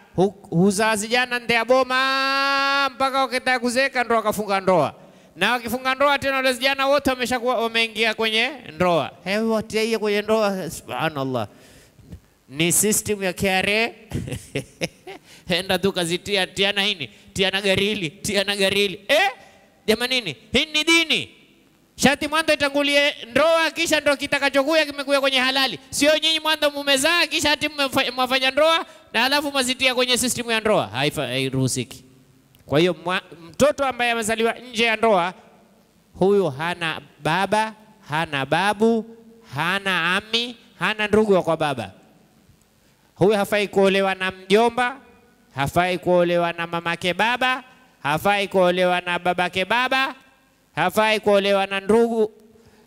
huzaa zijana ndea boma mpaka wakitaka kuzeeka ndo wakafunga ndoa, na wakifunga ndoa tena wale zijana wote wameshakuwa wameingia kwenye ndoa, hebu watie kwenye ndoa. Subhanallah, ni system ya KRA enda tu kazitia tiana hini tiana gari hili, tiana hili. eh, jamanini hii ni dini Shati mwanzo itangulie ndoa, kisha ndo kitakachokuja kimekuja kwenye halali. Sio nyinyi mwanzo mmezaa, kisha hati mwafanya ndoa na alafu mwazitia kwenye system ya ndoa, hairuhusiki. Kwa hiyo mtoto ambaye amezaliwa nje ya ndoa, huyu hana baba, hana babu, hana ami, hana ndugu kwa baba. Huyu hafai kuolewa na mjomba, hafai kuolewa na mamake baba, hafai kuolewa na babake baba hafai kuolewa na ndugu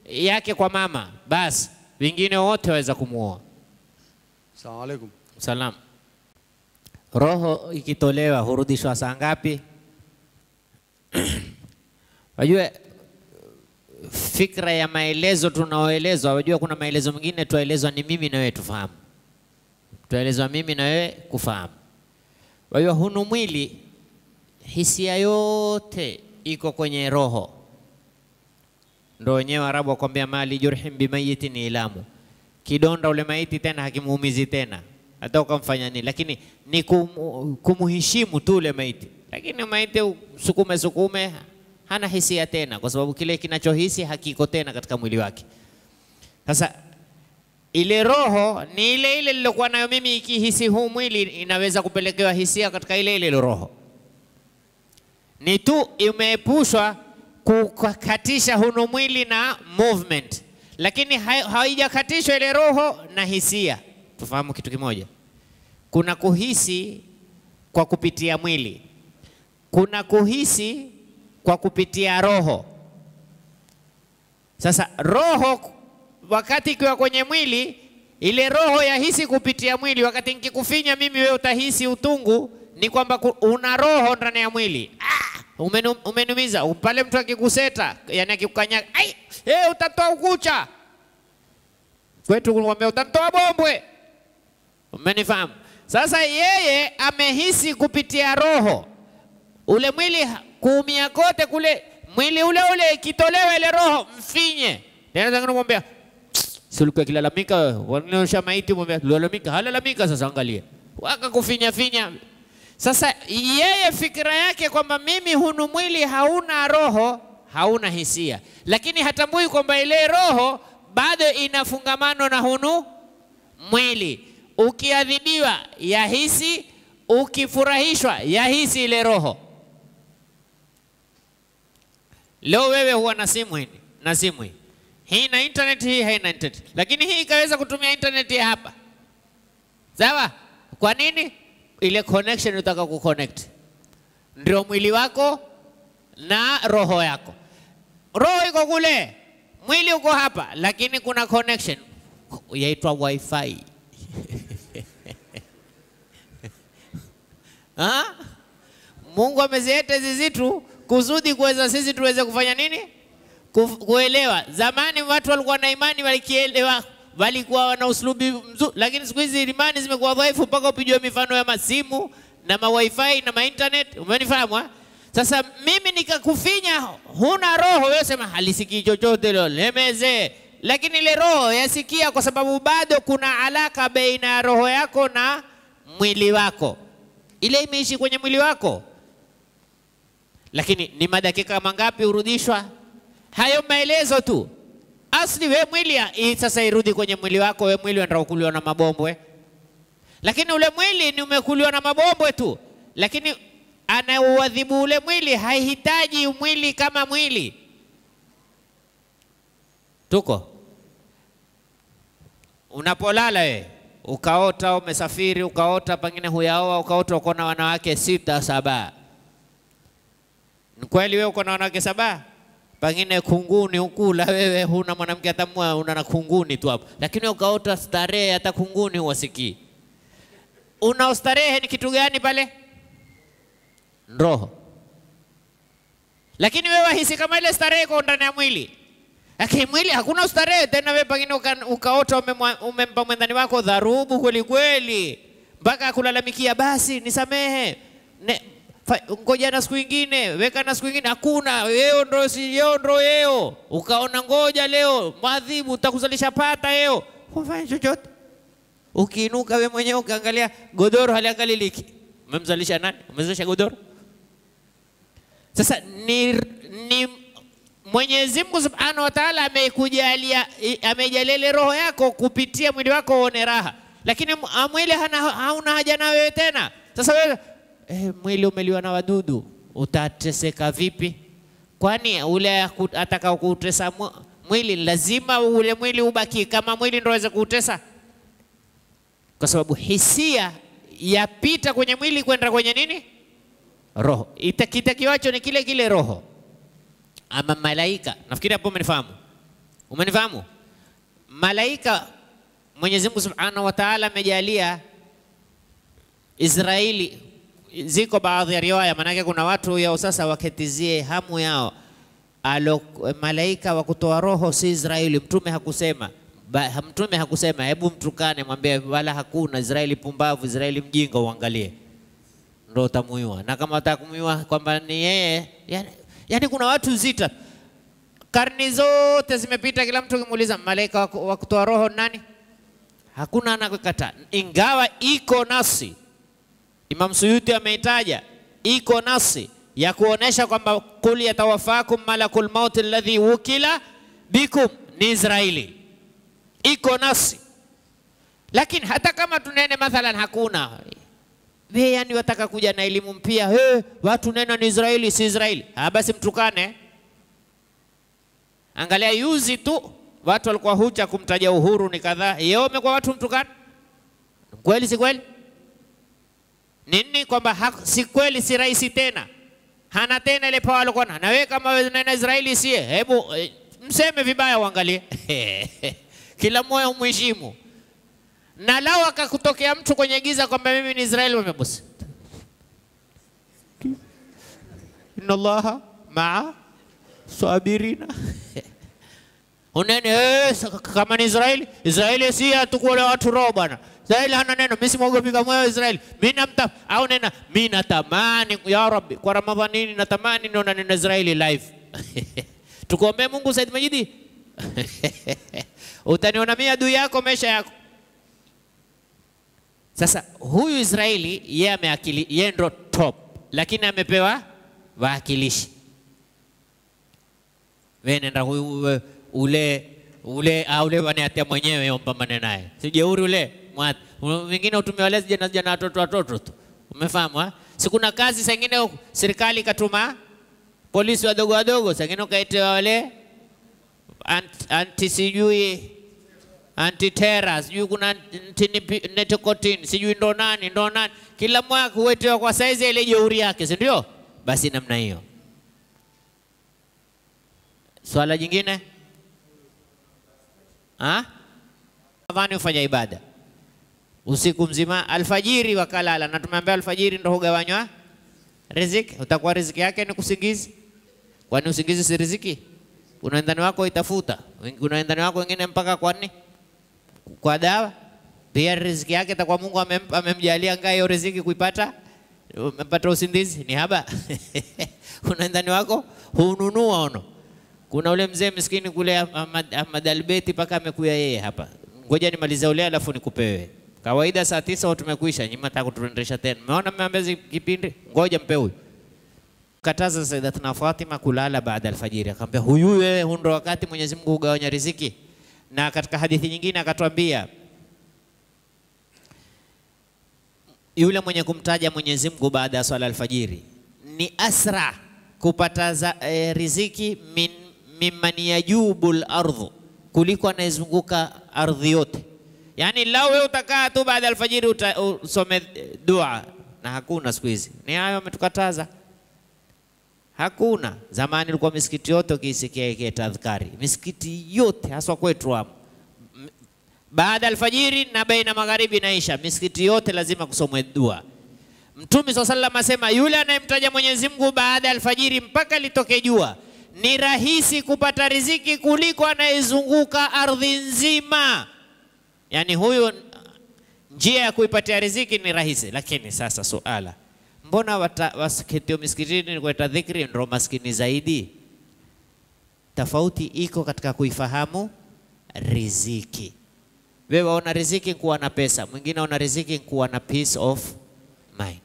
yake kwa mama, basi wengine wote waweza kumuoa. Salamu alaykum. Salam. Roho ikitolewa hurudishwa saa ngapi? Wajue fikra ya maelezo tunaoelezwa, wajua kuna maelezo mengine tuaelezwa ni mimi na wewe tufahamu, tuaelezwa mimi na wewe kufahamu. Wajua hunu mwili, hisia yote iko kwenye roho Ndo wenyewe Arabu wakwambia mali bimayiti bimayitin ilamu, kidonda ule maiti tena hakimuumizi tena hata ukamfanya nini, lakini ni kum, kumuheshimu tu ule maiti. Lakini maiti sukume sukume, hana hisia tena, kwa sababu kile kinachohisi hakiko tena katika mwili wake. Sasa ile roho ni ile ile nilokuwa nayo mimi, ikihisi huu mwili inaweza kupelekewa hisia katika ile ile roho, ni tu imeepushwa kukatisha huno mwili na movement, lakini haijakatishwa ile roho na hisia. Tufahamu kitu kimoja, kuna kuhisi kwa kupitia mwili, kuna kuhisi kwa kupitia roho. Sasa roho wakati ikiwa kwenye mwili, ile roho yahisi kupitia mwili. Wakati nikikufinya mimi, wewe utahisi utungu, ni kwamba una roho ndani ya mwili ah! umenumiza pale. Mtu akikuseta yani akikukanyaga, ai hey, eh, utatoa ukucha. Kwetu kumwambia utatoa bombwe, umenifahamu? Sasa yeye amehisi kupitia roho ule mwili kuumia kote kule, mwili ule ule ikitolewa ile roho mfinye. mwambia kumwambia si ulikuwa kilalamika, wanaosha maiti, mwambia lalamika, halalamika sasa, angalia wakakufinya finya, finya. Sasa yeye fikira yake kwamba mimi hunu mwili hauna roho, hauna hisia, lakini hatambui kwamba ile roho bado ina fungamano na hunu mwili. Ukiadhibiwa yahisi, ukifurahishwa yahisi ile roho. Leo wewe huwa na simu hii na simu hii hii na internet, hii haina internet, lakini hii ikaweza kutumia internet ya hapa, sawa? Kwa nini? ile connection unataka kuconnect, ndio mwili wako na roho yako. Roho iko kule, mwili uko hapa, lakini kuna connection yaitwa wifi ha? Ah? Mungu amezieta hizi zitu kusudi kuweza sisi tuweze kufanya nini? Kuelewa. Zamani watu walikuwa na imani, walikielewa walikuwa wana uslubi mzuri, lakini siku hizi imani zimekuwa dhaifu mpaka upijwe mifano ya masimu na mawifi na mainternet. Umenifahamu? Sasa mimi nikakufinya, huna roho wewe, sema halisikii chochote leo, lemeze. Lakini ile roho yasikia, kwa sababu bado kuna alaka baina ya roho yako na mwili wako, ile imeishi kwenye mwili wako. Lakini ni madakika mangapi urudishwa? Hayo maelezo tu asli we mwili hii sasa irudi kwenye mwili wako, we mwili wenda ukuliwa na mabombwe, lakini ule mwili ni umekuliwa na mabombwe tu, lakini anauadhibu ule mwili, haihitaji mwili kama mwili. Tuko unapolala we ukaota umesafiri, ukaota pengine huyaoa, ukaota uko na wanawake sita saba, ni kweli we uko na wanawake saba? Pengine kunguni ukula wewe, huna mwanamke hata mmoja, una na kunguni tu hapo, lakini ukaota starehe, hata kunguni huwasikii. Unaostarehe ni kitu gani pale? Roho. Lakini wewe wahisi kama ile starehe iko ndani ya mwili, lakini mwili hakuna starehe tena. Wewe pengine uka, ukaota umempa mwendani wako dharubu kweli kweli, mpaka kulalamikia basi nisamehe ne, ngoja na siku ingine, weka na siku ingine. Hakuna yeo ndo si yeo ndo yeo, ukaona ngoja leo madhibu utakuzalisha pata yeo, hufanya chochote. Ukiinuka we mwenyewe ukaangalia godoro haliangaliliki, umemzalisha nani? Umezalisha godoro. Sasa ni, ni Mwenyezi Mungu Subhanahu wa Ta'ala amekujalia roho yako kupitia mwili wako uone raha, lakini mwili hauna haja na wewe tena. Sasa wewe eh, mwili umeliwa na wadudu, utateseka vipi? Kwani ule atakao kuutesa mwili lazima ule mwili ubaki kama mwili ndio aweze kuutesa, kwa sababu hisia yapita kwenye mwili kwenda kwenye nini, roho. Itakitakiwacho ni kile kile roho ama malaika. Nafikiri hapo umenifahamu, umenifahamu. Malaika Mwenyezi Mungu Subhanahu wa Ta'ala amejalia Israeli ziko baadhi ya riwaya, maanake kuna watu yao sasa waketizie hamu yao alo malaika wa kutoa roho si Israeli. Mtume hakusema ba, mtume hakusema hebu mtukane, mwambie wala hakuna Israeli pumbavu, Israeli mjinga, uangalie ndo utamuiwa. Na kama utakumuiwa kwamba ni yeye, yani, yani kuna watu zita karni zote zimepita, kila mtu kimuuliza malaika wa kutoa roho nani, hakuna anakekataa, ingawa iko nasi Imam Suyuti ameitaja iko nasi ya kuonesha kwamba kul yatawafakum malakul mauti alladhi wukila bikum ni Israeli, iko nasi. Lakini hata kama tunene mathalan hakuna we, yani wataka kuja na elimu mpya he, watu nena ni Israeli, si Israeli, Ah, basi mtukane. Angalia yuzi tu watu walikuwa hucha kumtaja Uhuru ni kadhaa, yeye amekuwa watu mtukane, kweli si kweli? nini kwamba si kweli, si rais tena, hana tena ile power alikuwa na. Nawe kama unaenda Israeli sie, hebu e, mseme vibaya, uangalie kila moyo umheshimu. Na lao akakutokea mtu kwenye giza kwamba mimi ni Israeli, wamebusi inna allaha maa sabirina unene eh, kama ni Israeli, Israeli si hatukuwa watu roho bwana Israeli hana neno, mimi simwogopi kamwe wewe Israeli. Mimi namta au nena mimi natamani ya Rabbi kwa Ramadhani nini natamani niona neno Israeli live. Tukuombee Mungu Said Majid. Utaniona mimi adui yako maisha yako. Sasa huyu Israeli yeye ameakili yeye ndo top, lakini amepewa waakilishi. Wewe nenda huyu ule ule au ule waniatia mwenyewe omba maneno naye. Si jeuri ule mwathi wengine utume walezi jana watoto watoto tu, umefahamu? Eh? Si kuna kazi sengine serikali katuma polisi wadogo wadogo, sengine ukaitewa wale anti sijui anti terror sijui kuna netokotin sijui ndo nani ndo nani, kila mwaka huetewa kwa saizi ile jeuri yake, si ndio? Basi namna hiyo. Swala jingine ha? Ah? Avani ufanya ibada usiku mzima, alfajiri wakalala. Na tumeambia alfajiri ndio hugawanywa riziki, utakuwa riziki yake ni kusingizi. Kwani usingizi si riziki? Kuna wendani wako itafuta, kuna wendani wako wengine mpaka kwa nini? Kwa dawa pia riziki yake itakuwa Mungu amemjalia ngai hiyo riziki kuipata umepata usindizi ni haba. kuna ndani wako hununua ono. Kuna ule mzee miskini kule Ahmad, Ahmad Albeti mpaka amekuya yeye hapa. Ngoja nimalize ule alafu nikupewe. Kawaida saa tisa tumekwisha, nyinyi mnataka kutuendesha tena. Mmeona mmeambia kipindi, ngoja mpe huyu. Kataza Sayyidatina Fatima kulala baada alfajiri, akamwambia huyu wewe, huu ndo wakati Mwenyezi Mungu hugawanya riziki. Na katika hadithi nyingine akatuambia yule mwenye kumtaja Mwenyezi Mungu baada ya swala alfajiri ni asra kupata za, e, riziki min mimman yajubu lardhu, kuliko anayezunguka ardhi yote Yaani lau wewe utakaa tu baada ya alfajiri usome eh, dua, na hakuna siku hizi. Ni hayo wametukataza, hakuna. Zamani ulikuwa misikiti yote ukiisikia ikie tadhkari, misikiti yote haswa kwetu hapo baada alfajiri na baina magharibi naisha isha, misikiti yote lazima kusomwe dua. Mtume swalla sallam asema, yule anayemtaja Mwenyezi Mungu baada alfajiri mpaka litoke jua ni rahisi kupata riziki kuliko anayezunguka ardhi nzima yani huyu njia ya kuipatia riziki ni rahisi, lakini sasa suala, mbona wasikitio misikitini kuleta dhikri ndio maskini zaidi? Tofauti iko katika kuifahamu riziki. Wewe waona riziki kuwa na pesa, mwingine waona riziki kuwa na peace of mind.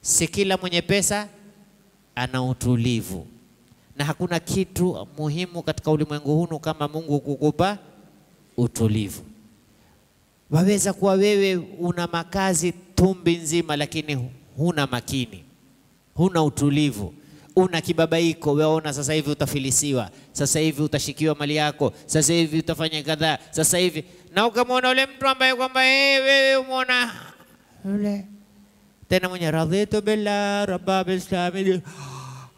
Si kila mwenye pesa ana utulivu, na hakuna kitu muhimu katika ulimwengu huu kama Mungu kukupa utulivu. Waweza kuwa wewe una makazi tumbi nzima, lakini huna makini, huna utulivu, una kibabaiko. Waona sasa hivi utafilisiwa, sasa hivi utashikiwa mali yako, sasa hivi utafanya kadhaa, sasa hivi na ukamwona ule mtu ambaye kwamba hey, eh, wewe umwona yule tena mwenye radhitu billah rabba bislami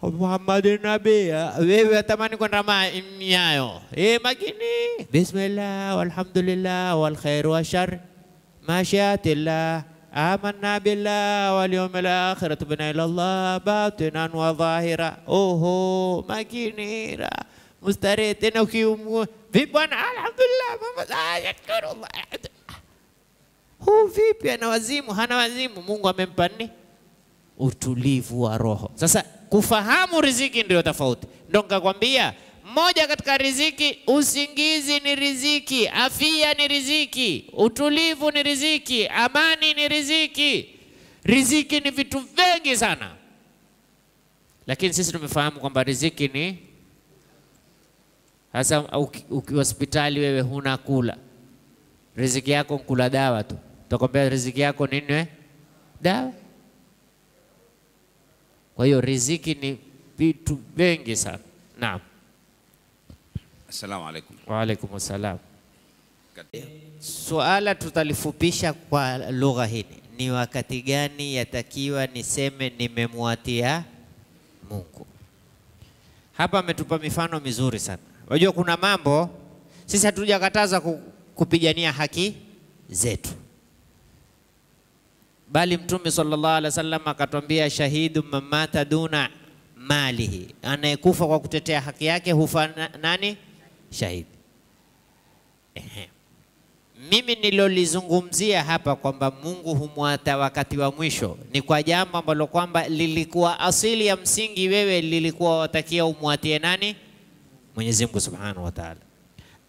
Muhammadun Nabi wewe watamani kwenda manyayo e, makini bismillah walhamdulillah walkhair wa shar mashiatillah amanna billah wal yawmil akhir tubna ila Allah batinan wa dhahira oho makini mustari tena ukiumu vipi bwana alhamdulillah ah, yashkurullah huu vipi ana wazimu hana wazimu Mungu amempa nini utulivu wa roho sasa Kufahamu riziki ndio tofauti. Ndio nikakwambia moja katika riziki, usingizi ni riziki, afia ni riziki, utulivu ni riziki, amani ni riziki. Riziki ni vitu vingi sana, lakini sisi tumefahamu kwamba riziki ni hasa. Ukiwa hospitali wewe huna kula, riziki yako nkula dawa tu, takwambia riziki yako ninwe dawa kwa hiyo riziki ni vitu vingi sana. Naam. Assalamu alaikum. Wa alaikum assalam. Suala tutalifupisha kwa lugha hii, ni wakati gani yatakiwa niseme nimemwatia Mungu? Hapa ametupa mifano mizuri sana. Wajua kuna mambo sisi hatujakataza kupigania haki zetu, bali Mtume sallallahu alaihi wasallam akatwambia, shahidu mamata duna malihi, anayekufa kwa kutetea haki yake hufa nani shahidi. Ehe. Mimi nilolizungumzia hapa kwamba Mungu humwata wakati wa mwisho ni kwa jambo ambalo kwamba lilikuwa asili ya msingi, wewe lilikuwa watakia umwatie nani? Mwenyezi Mungu Subhanahu wa Ta'ala,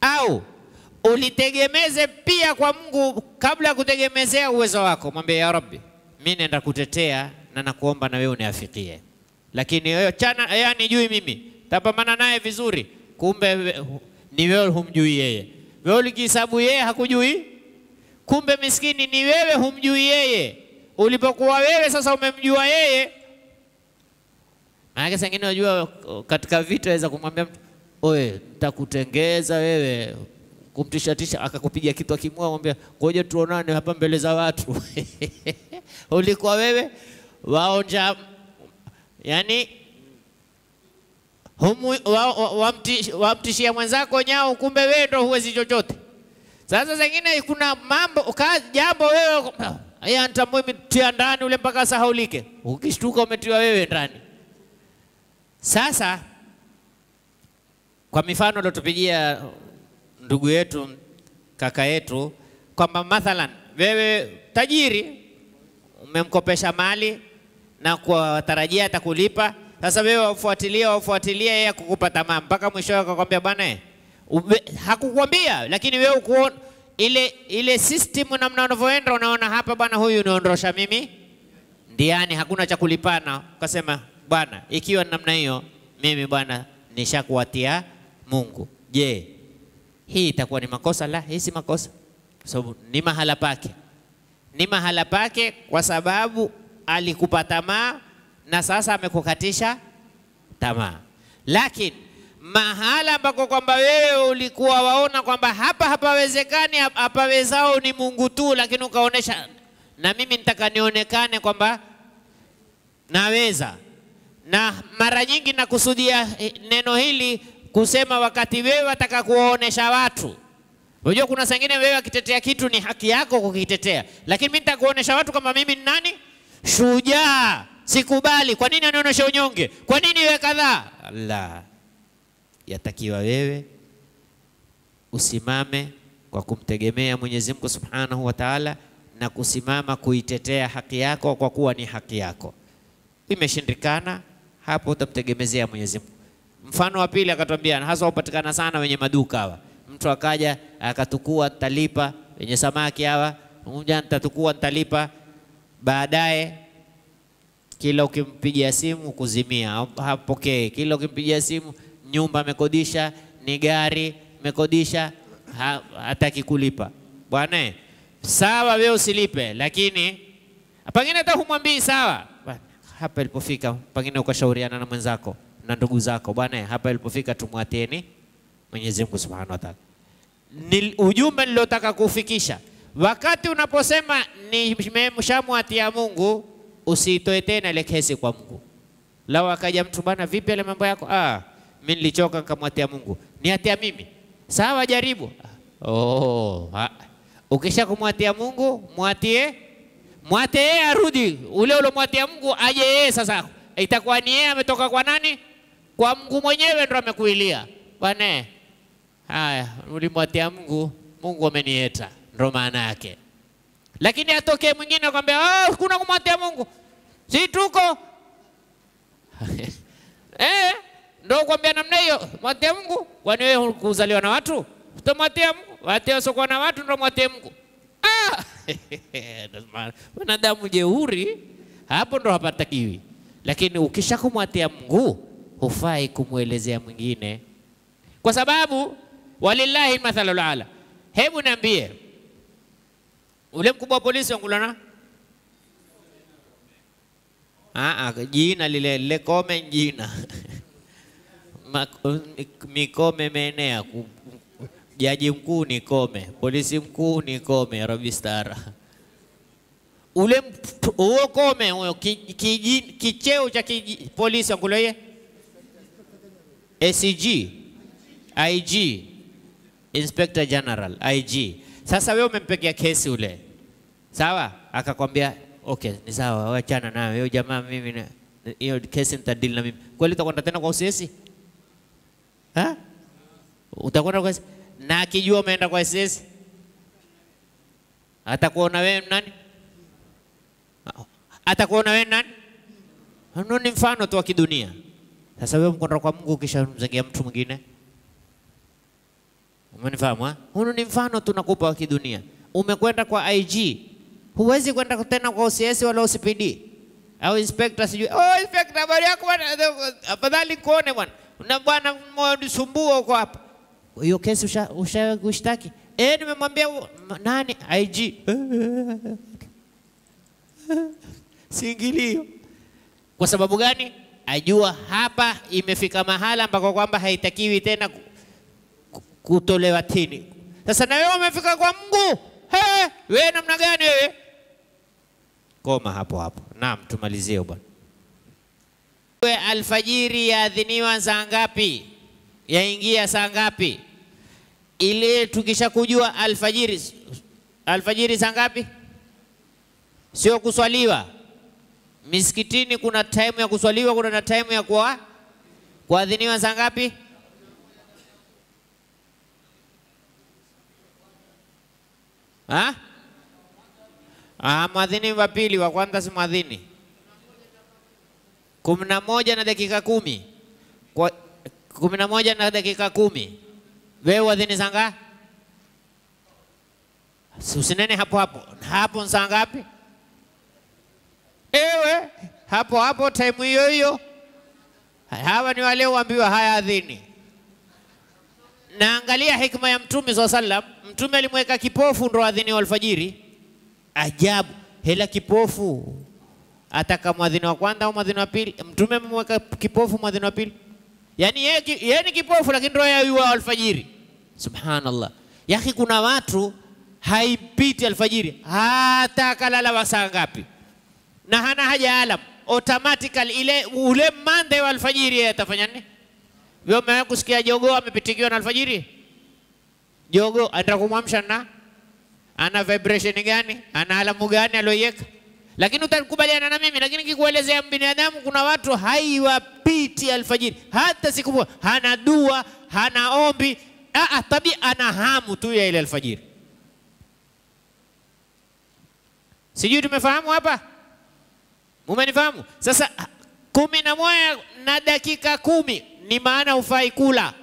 au ulitegemeze pia kwa Mungu kabla ya kutegemezea uwezo wako. Mwambie ya Rabbi, mimi naenda kutetea na nakuomba na wewe uniafikie, lakini chana, yani jui mimi tapambana naye vizuri, kumbe ni wewe humjui yeye. Wewe ulikihesabu yeye hakujui, kumbe miskini ni wewe humjui yeye. Ulipokuwa wewe sasa umemjua yeye, maanake sengine unajua katika vita aweza kumwambia mtu oye, ntakutengeza wewe kumtishatisha, akakupiga kitu akimua, mwambia ngoja tuonane hapa mbele za watu ulikuwa wewe waonja, yani humu, wa, wa, wamtish, wamtishia mwenzako nyao, kumbe wewe ndo huwezi chochote. Sasa zingine kuna mambo jambo wewe haya ntamwe mtia ndani ule mpaka sahaulike, ukishtuka umetiwa wewe ndani. Sasa kwa mifano aliotupigia ndugu yetu, kaka yetu, kwamba mathalan wewe tajiri umemkopesha mali na kuwatarajia atakulipa. Sasa wewe wafuatilia wafuatilia, yeye kukupa tamaa mpaka mwisho akakwambia bwana, hakukwambia lakini wewe ukuona ile ile system namna unavyoenda, unaona hapa bwana, huyu niondosha mimi ndiani, hakuna cha kulipana. Ukasema bwana, ikiwa namna hiyo, mimi bwana nishakuwatia Mungu. Je, yeah hii itakuwa ni makosa? La, hii si makosa, kwa sababu ni mahala pake, ni mahala pake, kwa sababu alikupa tamaa na sasa amekukatisha tamaa. Lakini mahala ambako kwamba wewe ulikuwa waona kwamba hapa hapawezekani, hapawezao ni Mungu tu, lakini ukaonesha na mimi nitaka nionekane kwamba naweza, na mara nyingi nakusudia eh, neno hili kusema wakati wewe wataka kuwaonesha watu. Unajua kuna sangine wewe akitetea kitu ni haki yako kukitetea, lakini mimi nitakuonesha watu kama mimi ni nani, shujaa. Sikubali. Kwa nini anionyeshe unyonge? Kwa nini wewe kadhaa? La, yatakiwa wewe usimame kwa kumtegemea Mwenyezi Mungu Subhanahu wa Ta'ala na kusimama kuitetea haki yako kwa kuwa ni haki yako. Imeshindikana, hapo utamtegemezea Mwenyezi Mungu. Mfano wa pili akatwambia, na hasa hupatikana sana wenye maduka hawa. Mtu akaja akatukua, ntalipa Wenye samaki hawa, ngoja nitatukua, nitalipa. Baadaye kila ukimpigia simu kuzimia, hapokee. Kila ukimpigia simu, nyumba amekodisha, ni gari amekodisha, ha, hataki kulipa. Bwana sawa, wewe usilipe, lakini pengine hata humwambii sawa. Hapa ilipofika, pengine ukashauriana na mwenzako na ndugu zako. Bwana, hapa ilipofika tumwatieni Mwenyezi Mungu Subhanahu wa Ta'ala. Ni ujumbe nilotaka kufikisha. Wakati unaposema nimeshamwatia Mungu, usitoe tena ile kesi kwa Mungu. Lao akaja mtu bwana, vipi ile mambo yako? Ah, mimi nilichoka nikamwatia Mungu. Niatia mimi. Sawa, jaribu. Oh, ha. Ukisha kumwatia Mungu, mwatie mwate yeye arudi, ule ulomwatia Mungu aje yeye. Sasa itakuwa ni yeye ametoka kwa nani? kwa Mungu mwenyewe ndo amekuilia bwana. Haya, ulimwatia Mungu, Mungu amenieta, ndo maana yake. Lakini atokee mwingine akwambia oh, kuna kumwatia Mungu, si tuko eh, ndo kwambia namna hiyo, mwatia Mungu. Kwani wewe kuzaliwa na watu utamwatia Mungu? Watia wasiokuwa na watu ndo mwatie Mungu. Ah, wanadamu jeuri, hapo ndo hapatakiwi. Lakini ukisha kumwatia Mungu hufai kumwelezea mwingine, kwa sababu walillahi mathalul ala. Hebu niambie, ule mkubwa wa polisi wangulana ah, ah, jina lile lile kome jina Mikome menea jaji mkuu ni kome polisi mkuu ni Robistara ule huo Kome huyo kicheo cha polisi anguloye ACG, IG, Inspector General, IG. Sasa wewe umempekea kesi ule, sawa? Akakwambia okay, ni sawa, wachana nayo hiyo jamaa, mimi hiyo kesi nitadili na mimi. Kweli utakwenda tena kwa UCS? Ha? Utakwenda kwa na akijua umeenda kwa UCS atakuona wewe nani? Atakuona wewe nani? Ni mfano tu wa kidunia. Sasa wewe mkwenda kwa Mungu kisha mzengea mtu mwingine, umenifahamu? Eh? Huu ni mfano tunakupa wa kidunia. Umekwenda kwa IG, huwezi kwenda tena kwa OCS wala OCPD au inspector, sijui oh, inspector, habari yako bwana, afadhali kuone bwana na bwana mwanisumbua huko hapa. Hiyo kesi usha, usha ushtaki? Eh, nimemwambia nani IG Singilio. Kwa sababu gani? ajua hapa imefika mahala ambako kwamba haitakiwi tena kutolewa tini. Sasa na wewe umefika kwa Mungu, hey, wewe namna gani wewe? Koma hapo hapo. Naam, tumalizie bwana. Wewe alfajiri yaadhiniwa saa ngapi? Yaingia saa ngapi? Ile tukishakujua alfajiri, alfajiri saa ngapi? Sio kuswaliwa Misikitini kuna time ya kuswaliwa, kuna na time ya kwa kuadhiniwa. Saa ngapi? Ah, ah, mwadhini wa pili, wa kwanza si mwadhini. kumi na moja na dakika kumi kwa kumi na moja na dakika kumi wewe uadhini saa ngapi? Usinene hapo hapo hapo, saa ngapi? Ewe hapo hapo taimu hiyo hiyo, hawa ni wale waambiwa haya adhini. Naangalia hikma ya Mtume swalla sallam, Mtume alimweka kipofu ndo adhini wa alfajiri. Ajabu, hela kipofu ataka mwadhini wa kwanza au mwadhini wa pili? Mtume amemweka kipofu mwadhini wa pili, yani yeye ni kipofu lakini ndo yayua alfajiri. Subhanallah, yaki, kuna watu haipiti alfajiri hata akalala wasaa ngapi na hana haja ya alam, automatically ile ule mandhe wa alfajiri yeye atafanya nini? Wewe umewahi kusikia jogoo amepitikiwa na alfajiri? Jogoo anataka kumwamsha na ana vibration gani? Ana alamu gani aliyoiweka? Lakini utakubaliana na mimi, lakini kikuelezea binadamu, kuna watu haiwapiti alfajiri hata siku moja, hana dua, hana ombi, aa, ah, ah, tabia ana hamu tu ya ile alfajiri. Sijui tumefahamu hapa? Umenifahamu? Sasa ah, kumi na moja na dakika kumi ni maana ufai kula.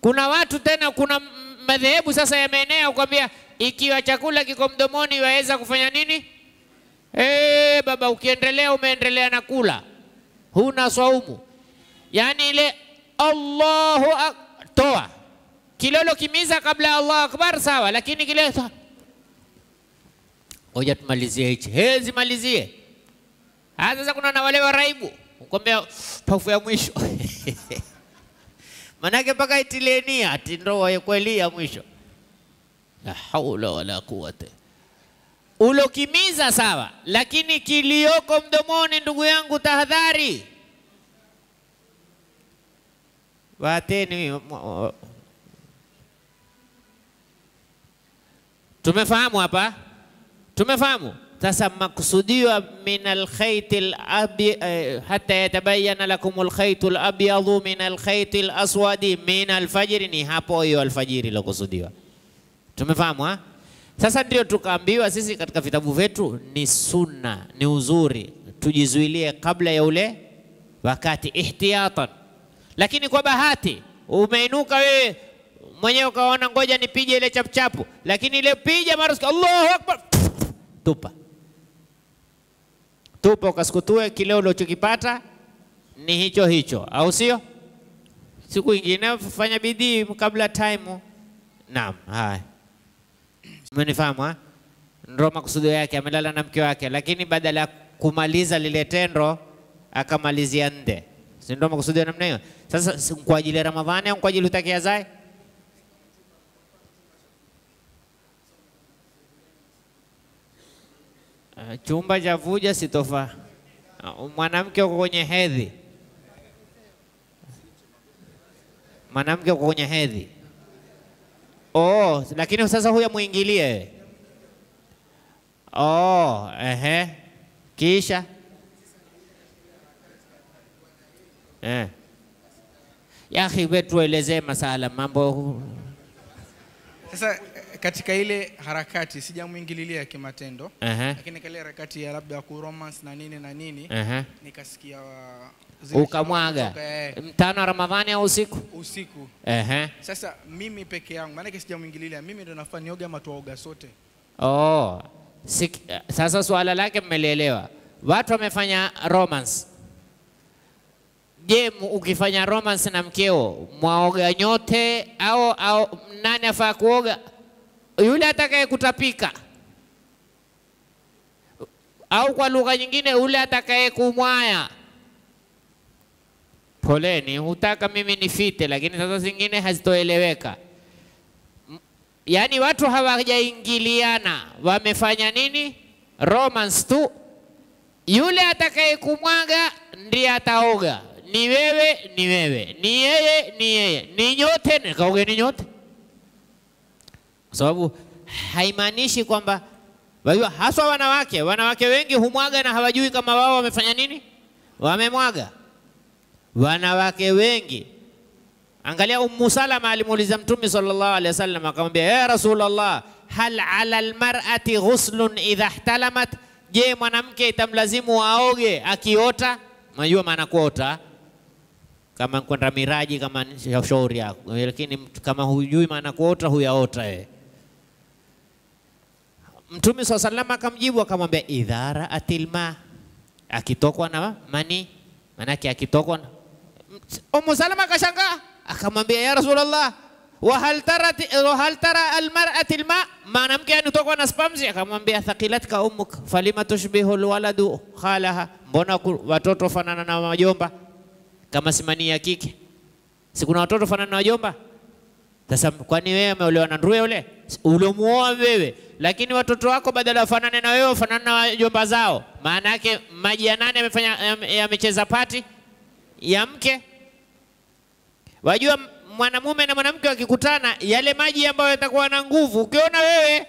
Kuna watu tena, kuna madhehebu sasa yameenea kukwambia ikiwa chakula kiko mdomoni waweza kufanya nini? Ee, baba ukiendelea umeendelea na kula, huna swaumu. Yaani ile Allahu toa kilolo kimiza kabla Allahu akbar sawa, lakini kile oja tumalizie hichi, hezi malizie sasa kuna na wale waraibu kwambia pafu ya mwisho manake mpaka itilenia ati ndoa kweli ya mwisho. La haula wala quwwata. Ulokimiza sawa, lakini kilioko mdomoni, ndugu yangu, tahadhari. Wateni tumefahamu hapa, tumefahamu. Sasa makusudiwa min alkhaiti eh, hata yatabayana lakum alkhaitu alabyadu min alkhaiti alaswadi min alfajiri, ni hapo hiyo alfajiri ilokusudiwa. Tumefahamu ha? Sasa ndio tukaambiwa sisi katika vitabu vyetu ni sunna, ni uzuri tujizuilie kabla ya ule wakati ihtiyatan, lakini kwa bahati umeinuka wewe mwenyewe ukaona ngoja nipige ile chapchapu lakini ile pija mara Allahu akbar, tupa tupo kasikutue eh, kile ulichokipata ni hicho hicho, au sio? Siku ingine fanya bidii kabla time. Naam, haya, umenifahamu? Ndo makusudio yake, amelala na mke wake, lakini badala ya kumaliza lile tendo akamalizia nde, si ndo makusudio namna hiyo? Sasa kwa ajili ya Ramadhani au kwa ajili utake Eh, chumba cha vuja sitofaa eh, mwanamke uko kwenye hedhi, mwanamke uko kwenye hedhi. Oh, lakini sasa huyo muingilie. Oh, ehe. Kisha eh. Yakhi, wetuelezee masala mambo sasa katika ile harakati sijamwingililia kimatendo uh -huh. lakini kale harakati ya labda ku romance na nini na nini uh -huh. nikasikia ukamwaga eh. mtano wa Ramadhani au usiku usiku uh -huh. Sasa mimi peke yangu, maanake sijamwingililia mimi, ndo nafaa nioge ama sote. Oh. Sik, sasa suala lake mmelielewa, watu wamefanya romance. Je, ukifanya romance na mkeo mwaoga nyote au, au nani afaa kuoga? yule atakaye kutapika au kwa lugha nyingine ule atakaye kumwaya. Poleni, hutaka mimi nifite, lakini sasa zingine hazitoeleweka. Yaani watu hawajaingiliana, wamefanya nini? Romance tu. Yule atakaye kumwaga ndiye ataoga, ni wewe, ni wewe, ni yeye, ni yeye, ni nyote, ni nyote kwa sababu haimaanishi kwamba wajua, haswa wanawake, wanawake wengi humwaga na hawajui kama wao wamefanya nini, wamemwaga. Wanawake wengi angalia, Ummu Salama alimuuliza Mtume sallallahu alaihi wasallam akamwambia, ya Rasulullah, hal ala almar'ati ghuslun idha ihtalamat, je, mwanamke itamlazimu aoge akiota? Unajua maana kuota kama kwenda miraji kama shauri yako, lakini kama hujui maana kuota huyaota wewe Mtume swalla salama akamjibu akamwambia, idha raatil ma, akitokwa na mani, manake akitokwa na Umu Salama akashangaa, akamwambia ya Rasulullah, hal tara hal tara almar'ati alma, mwanamke anatokwa na spamzi? Akamwambia ka ummuk falima tushbihu alwaladu khalaha, mbona watoto fanana na majomba kama simani ya kike? Si kuna watoto fanana na majomba? Sasa kwani wewe umeolewa na nduwe yule uliomuoa wewe, lakini watoto wako badala wafanane na wewe wafanane na wajomba zao. Maana yake maji ya nani yamefanya yamecheza pati ya mke? Wajua mwanamume na mwanamke wakikutana, yale maji ambayo yatakuwa na nguvu, ukiona wewe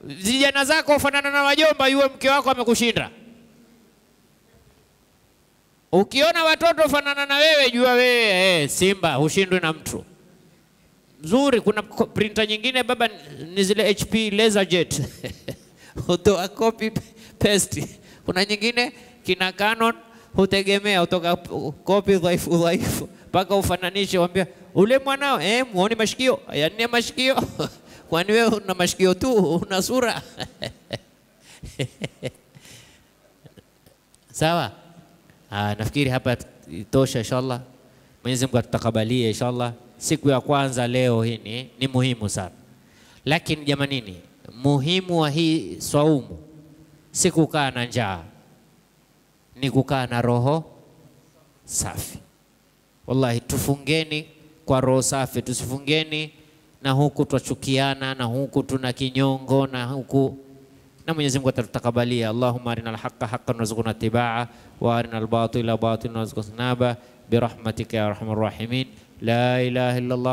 vijana zako wafanana na wajomba, yule mke wako amekushinda. Ukiona watoto fanana na wewe, jua wewe eh, Simba hushindwi na mtu nzuri. Kuna printer nyingine baba ni zile HP LaserJet hutoa copy paste. Kuna nyingine kina Canon hutegemea utoka copy dhaifu dhaifu mpaka ufananishe, wambia ule mwanao eh, muone mashikio nne mashikio kwani wewe una mashikio tu, una sura sawa. Aa, ah, nafikiri hapa itosha, inshallah. Mwenyezi Mungu atutakabalie inshallah siku ya kwanza leo hii ni, ni muhimu sana, lakini jamanini, muhimu wa hii swaumu si kukaa na njaa, ni kukaa na roho safi. Wallahi, tufungeni kwa roho safi, tusifungeni na huku twachukiana na huku tuna kinyongo na huku na Mwenyezi Mungu atatutakabalia. Allahumma arina alhaqa haqqan warzuqna tibaa wa arina albatila batilan warzuqna tinaba birahmatika ya arhamar rahimin. لا إله إلا الله